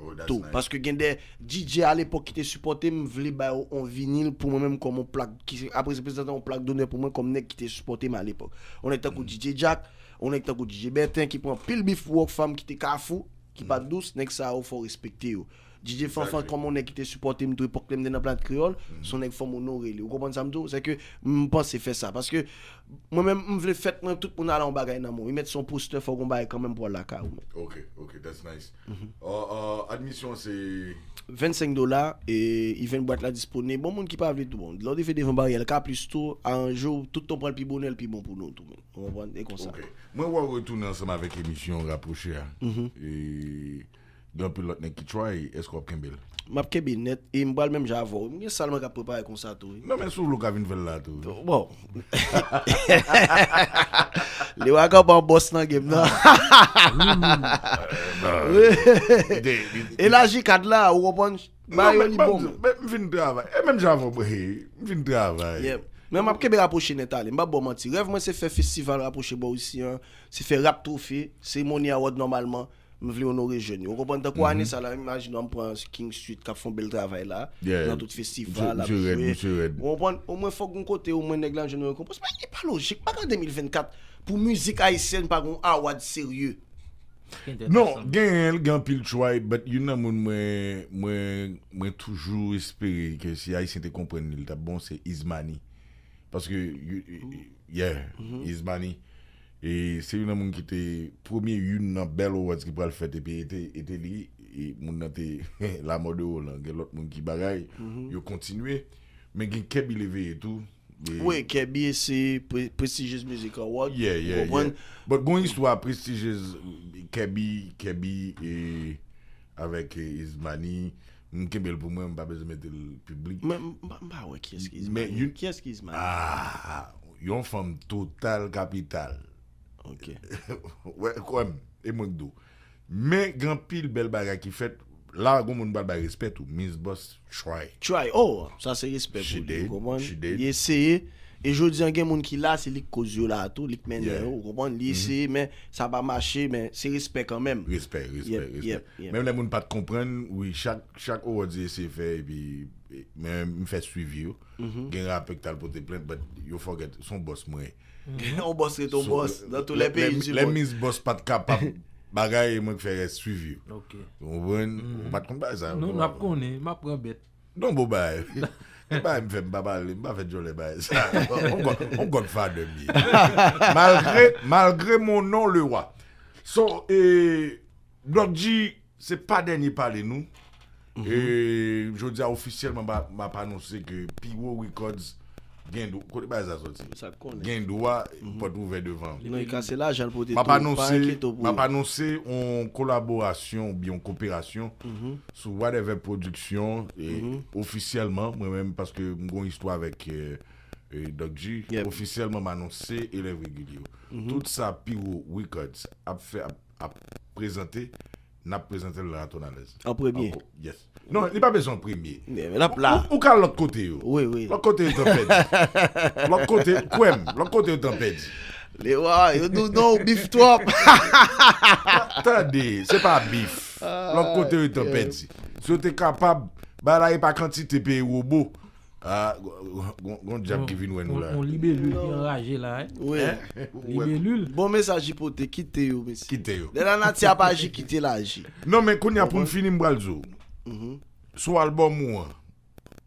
Oh, tout. Parce que y des DJ à l'époque qui étaient supportés, me voulaient en vinyle pour moi-même comme on plaque. après, c'est présenté un plaque d'honneur pour moi comme ne qui était supporté à l'époque. On était mm. DJ Jack, on est avec DJ Bertin qui prend pile bif work femme qui te cafou, qui pas mm. douce, nèg ça faut respecter yo. DJ Fanfan, comme on est qui te supporté, me pour que dans la plate créole, mm. son nèg femme honoré. Vous comprenez ça, C'est que je pense faire ça. Parce que moi-même, je voulais faire tout le monde aller en bagaille dans mon. son poster, il faut qu'on quand même pour la carrière. Ok, ok, that's nice. Mm-hmm. Euh, euh, admission, c'est. 25 dola e i ven boat la disponen. Bon moun ki pa avle tout bon. Lodi fe devan bari alka plus to, an jou tout ton pral pi bonel, pi bon, bon pou nou tout bon. On va vwande, ekon sa. Mwen wak wè tou nan seman vek emisyon raproche a. Mm-hmm. Don pilot nen ki try, esko ak kembel. Mapkebe net, e mbal menm javou. Mye salman ka prepare konsa tou. Nan men sou luka vin vel la tou. Bon. Le wak an ban bost nan gem nan. E laji kad la, ou wopan. Nan men vin dravay. E men javou bre, vin dravay. Yep. Men mapkebe rapouche net ale. Mba bom an ti. Rev mwen se fe festival rapouche bo ou si an. Se fe rap tou fi. Se imoni a wad normalman. Mwen vle yon ore jen yon. Mwen mhm. kou ane sa la, mwen imaginan mwen prans King Suite kap fon bel travay la. Yon ane tout festival la. Mwen fok yon kote, yon mwen neglan jen yon re kompos. Mwen yon e pa logik. Mwen kou 2024 pou mouzik Aysen pa yon awad seryou. Non, gen yon, gen pil chouay. But yon nan mwen mwen toujou espere ke si Aysen te kompren nil. Ta bon se Izmani. Paske, yeah, mhm. Izmani. E se yon nan moun ki te promye yon nan bello waz ki pral fete pe ete li, e moun nan te la mode ou nan, gen lot moun ki bagay, mhm. yo kontinwe, men gen kebi leve etou. We, kebi ese prestijes mizika wak. Yeah, yeah, yeah. But gwen yon swa prestijes kebi, kebi e avek izmani, moun kebel pou mwen, mwen pa bezemete l public. Men, mwen pa we kyeske izmani? Men, yon... Kyeske izmani? Ah, yon fom total kapital. Ok. Mwen gen pil bel baga ki fet, la goun moun bat ba respet ou, mis boss, try. Try, ou, sa se respet. Yeseye, e jodi an gen moun ki la, se lik kozyo la atou, lik men yo, yeseye mm-hmm. men, sa ba mache, men, se respet kanmen. Respet, respet, respet. Men mnen moun pat kompren, oui, chak ou wadzi yeseye fe, epi, men mwen fet suivi yo, gen ra pek tal pou te plent, but you forget, son boss mwen. Mhm. On bosse et on bosse. Le mis bosse pat kap ap, bagaye yon mwen kfe res suivi. On bat kon baye sa. Non ap kon e, map kon bet. Don bo baye. E baye mwen fèm babaye, mwen fèm joun le baye sa. On kon fwa demye. Malgre mon nan le wwa. So, blokji, se pa den yi pale nou. Mhm. E joudia ofisyelman mwen ap anonsè ke P.O. Records gen dwa mhm. pot ouve devan m ap anonsè on kolaborasyon bi yon kopirasyon mhm. sou whatever produksyon e mhm. ofisyelman m gwenm paske m gwen histwa ofisyelman m anonsè tout sa piwou wikod ap prezante Nap prezente lè la tonalèzi. An premye? Yes. Non, li pa bez an premye. Ne, men ap la. Ou ka lòk kote yo? Oui, oui. Lòk kote yo tèmpej? Lòk kote, kouèm? Lòk kote yo tèmpej? Le wè, yo nou nou bif tòp. Tède, se pa bif. Lòk kote yo tèmpej? Se yo te kapab, bè la yi pa kantite pe yi wòbò. Ha, ah, goun diap ki vin wè nou la? Goun libe lul, yon raje la, he? Ouè? Libe lul? Bon mesaj ipote, kite yo, mesaj. Kite yo. Dè nan an ti ap aji, kite la aji. Non men, kon ya pou m finin mbal zo. Mm-hmm. Sou album mwen,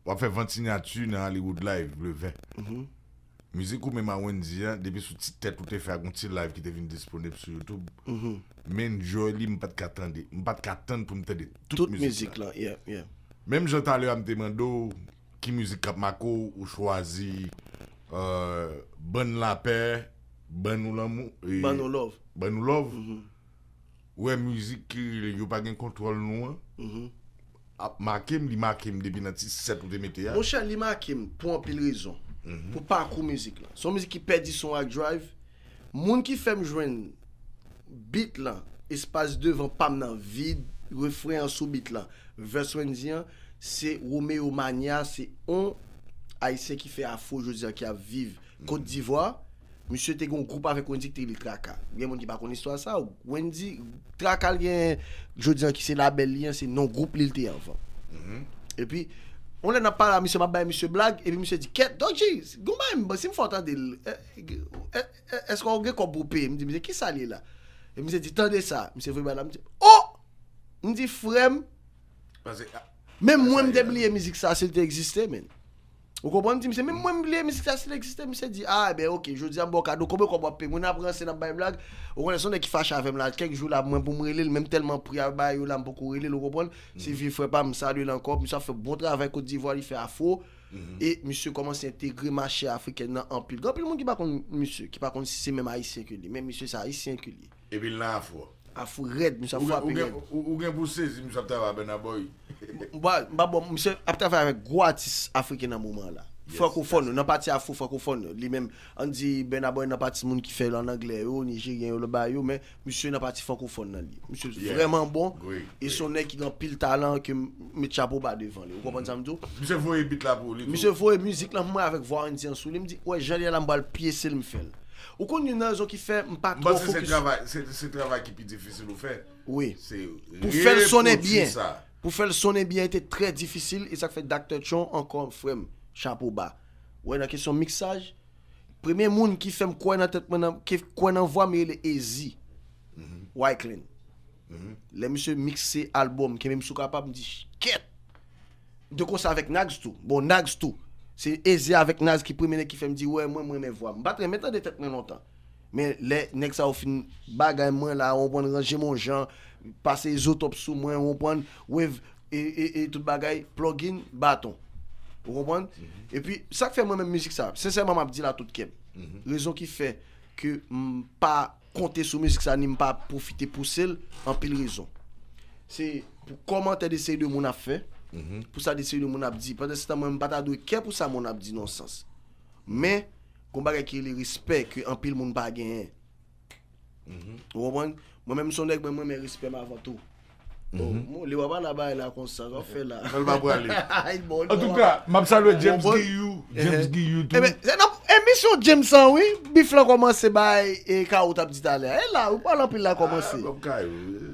wap fè 20 sinyatu nan Hollywood Live, ble vè. Mm-hmm. Muzik kou mè mwen wè nzi, debè sou tit tèt pou te fè akoun tit live ki te vin disponè psu YouTube. Mm-hmm. Men, jo, li m pat katan de, m pat katan pou m te de. Tout muzik la, yeah, yeah. Mèm jantan ki mouzik ap makou ou chwazi eee euh, Ben Lape Ben Oulamou Ben Olov Ben Olov ou e mouzik mhm. ki yo pa gen kontrol nou an mhm. ap ma kem li ma kem debi nan ti set ou deme te ya mou chan li ma kem pou an pil rezon mhm. pou pa akou mouzik la son mouzik ki pedi son hard drive moun ki fem jwen bit la espase devan pam nan vid refreyan sou bit la verswen diyan Se wome ou manya, se on aise ki fe a fo, jo diyan ki a vive. Kote mm. d'Ivoire, msye te gon group avè kwen di ki te li traka. Gen mwen ki pa kon istwa sa, ou kwen di traka lgen, jo diyan ki se label liyan, se non group li li te avan. E pi, on lè nan para, msye mabay, msye blag, e mi msye di ket, dojiz, goma mba, si mfantan de lè. Esko an gen kon boupè, mi di, mi se, ki sa lè la? Mi se di, tende sa, mi se vè mba la, mi se, oh, mdi frem, Pazè, a. Ah. Mem mwen dem liye mizik sa asil te eksiste men. Ou kopon ti mse, Mem mwen liye mizik sa asil te eksiste mse di, A be ok, Jodi ambokado, Kombe kombo pe, Mwen aprense nan baym lag, Ou konè son de ki fache avèm lag, Kèk jou la mwen pou mrelil, Mem telman pou yabay yo la mpoku relil, Ou kopon, Se vi fwe pa msalye lankop, Misa fwe bondre avè kote divo ali fwe afo, E mise koman se integre ma chè afriken nan ampil. Gopil mwen ki bakon mise, Ki bakon si se mèm a isenke li, Men mise sa isen Afou red, mwen sa mwen fwa pe red. Ou gen pwose si mwen sa ptave a Benaboy? Ba bon, mwen sa ptave a gwa atis Afriken nan mouman la. Fwa kou fon nou, nan pati Afou fwa kou fon nou. Li men, an di Benaboy nan pati moun ki fè lan Anglè yo, Nigerien yo, Le Bayo, men mwen sa ptave a fwa kou fon nou nan li. Mwen sa fwèman bon, e sonnen ki lan pil talan, ki mwen tchapo ba devan li. Mwen sa fwo e bit la pou li. Mwen sa fwo e mouzik la, mwen avèk vwa an di ansou li, mwen di, wè, jan li alan bal piye sel mwen f Ou kon yon nan yon ki fe m pa tro fokus... Mba se se travay ki pi difisil ou fe? Ouye, pou fe l sonen biyen, pou fe l sonen biyen ete tre difisil, e sak fe Dr. Chon ankon fwem chapo ba. Ouye nan kesyon miksaj, premen moun ki fe m kwen nan vwa me yele ezi. Ouye mhm. klen. Mhm. Le mse mikse alboum keme m sou kapap m di chket. De kon sa vek nagz tou, bon nagz tou. Se eze avek naz ki pri menen ki fem di we mwen mwen me vwa. M batre metan de tet menon tan. Men le nek sa ou fin bagay mwen la, ronpon, ranje moun jan, pase y zo top sou mwen, ronpon, wev, e e e tout bagay, plug in baton. Rou ronpon? Mhm. E pi sa fè mwen men m müzik sa, sènsèrman m ap di la tout kem. Mhm. Rezon ki fè ke m pa kontè sou müzik sa, ni m pa poufite pou sel, anpil rezon. Se pou komante de se y de moun a fè, Mhm. pou sa disi yon moun ap di, patè se ta mwen batadou, ke pou sa moun ap di nonsans. Mè, kon bagè ki li rispek, ki an pil moun bagè. Mhm. Ou wè, mwen mè msonde, mwen mè rispek mè avantou. Mhm. Ou, mwen li waman la baye la konsan, kon fè la. Mwen mwen gwa li. Bon, en tout ka, mwen msalwe James Giyou, eh, James eh. Giyou tou. E eh, mè, emisyon non, Jamesan wè, bif la komanse baye, e ka wot ap di talè. E la, ou pa lan pil la komanse. Ok, ok.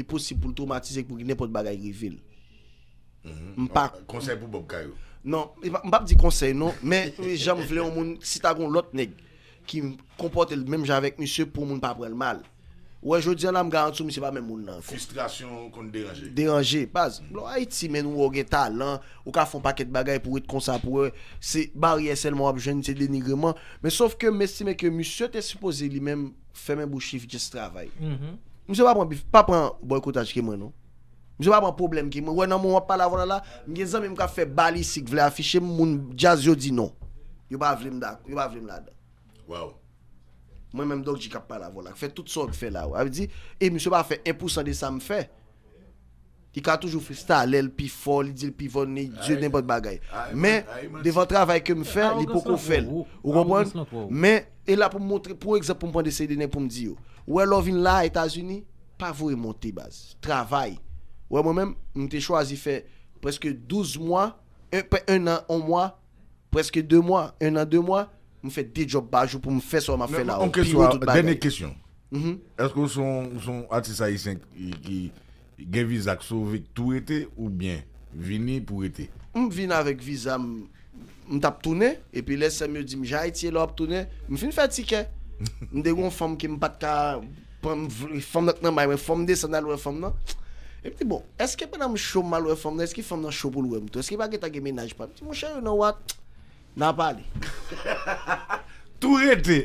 Li pou si pou l'tromatizek pou ki ne pot bagay rivele. Mhm. Oh, konsey pou Bob Kayo? Non, m pap di konsey, non. Men, jan m vle yon moun sitagon lot neg ki m kompote l menm jan vek msye pou moun pa prel mal. Ou anjou diyan la m garant sou mse pa menm moun nan. Fristrasyon kon deranje? Deranje, paz. Lo a iti men ou ou getal, lan. Ou ka fon paket bagay pou eti konsey pou e. Se bari esel m wap jenite denigreman. Men sov ke m estime ke msye te suppose li menm femen bou chif di se travay. Mh mh. Monsieur pas prendre pas prendre boycottage qui moi non. Monsieur pas prendre problème qui moi. Ouais non moi pas la voilà là, mes amis me fait balistique voulait afficher mon jazz yo dit non. Yo pas vle me yo pas vle me là. Wow. Moi même donc j'ai pas la voilà, fait toute sorte fait là. Elle dit et eh, monsieur pas fait 1% de ça me fait. Il a toujours fait ça, l'aile pi fort, il dit le pivonné, Dieu n'importe quoi. Mais devant le travail que me fait, ah, il peut qu'on Vous comprenez ah, Mais et là pour montrer pour exemple pour prendre des pour me dire ou alors Lovin là, aux États-Unis, pas vous monter base. Travail. Ou moi-même, m'ai choisi faire presque 12 mois, un, an, un mois, presque deux mois, un an, deux mois, me fait des jobs par jour pour me faire que m'a fait là. dernière question. -hmm. Est-ce que vous êtes un artiste haïtien qui un visa sauvé tout été ou bien venir pour été? Je viens avec visa, je tourné, et puis le ça me dit, j'ai été là, tourné, je fais un ticket. Mde yon fòm ki m pat ka pòm fòm dèk nan bay wè fòm dèk sanal wè fòm nan E mte bon, eske pa nan m show mal wè fòm nan, eske fòm nan show pou lwè mtou, eske pa gen tagi menaj pa Mte mwen chè, you know what, nan pa li Tou rete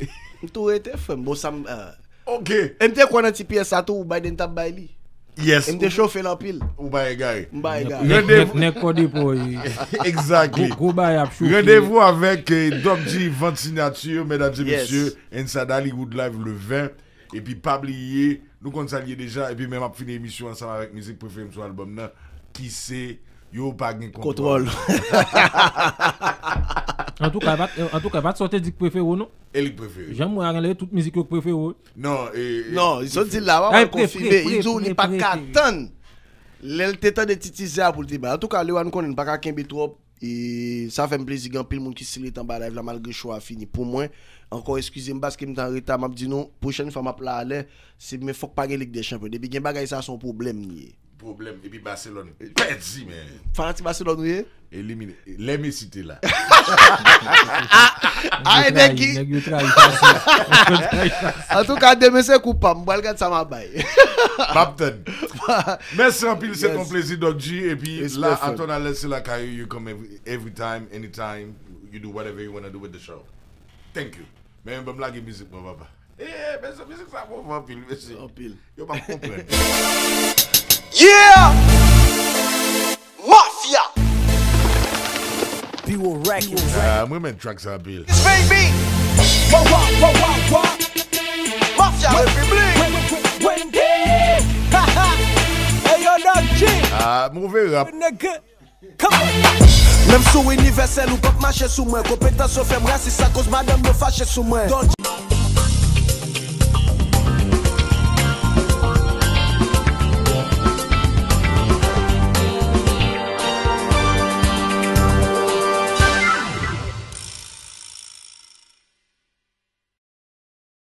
Tou rete fòm, bò bon, sa m euh, Ok Mte kwa nan TPS ato wou bay den tap bay li Yes. Mte chofe la pil. Ou baye gay. Mbaye Exactly. Kou baye Rendez-vous avec euh, G 20 signatures, mesdames et messieurs. Ensada Good Live le 20. Et puis pas oublier, nous qu'on déjà. Et puis même ap fini l'émission ensemble avec musique préférée sur l'album là. Qui c'est contrôle. en tout cas, en tout cas, va préféré non préféré. J'aime regarder toute musique que préféré. Non, et, non, ils sont dit là, on confirmer, ils ont bah, pas qu'à attendre. L'eltetan de titize a pou En ba. An tou ka le wan konen trop. E sa fèm plezi pil moun ki sile tan la malgré choix fini. Pou mwen, excusez eskize m baske m tan reta map di nou. fèm ap la ale, se fok lik de chanpè. ne gen bagay sa son problème niye. problem epi Barcelona. Pet zi men. Fanati Barcelona ou ye? Eliminé. Leme si tela. A ah, ah, e deki? Nè gyou trai. A tou ka demese koupam. Balgan sa mabay. Babten. Mese anpil se komplezi do G epi la atona lese la kayo you kom every time, any time, you do whatever you wanna do with the show. Thank you. Mè yon be mla ge mizik moun baba. E, e, mese mizik moun moun anpil. Mese. Anpil. Yon pa komplez. Yeah! Mafia! will wreck. Records. Uh, women, drugs, are abuse. This baby! Wah, wah, wah, wah, wah. Mafia, when, when, Hey, yo, dog, Ah, uh, move it up. Come on! Mèm sou universel ou pap mache sou mwen Kompetans sou fem rasis a koz madame nou fache sou mwen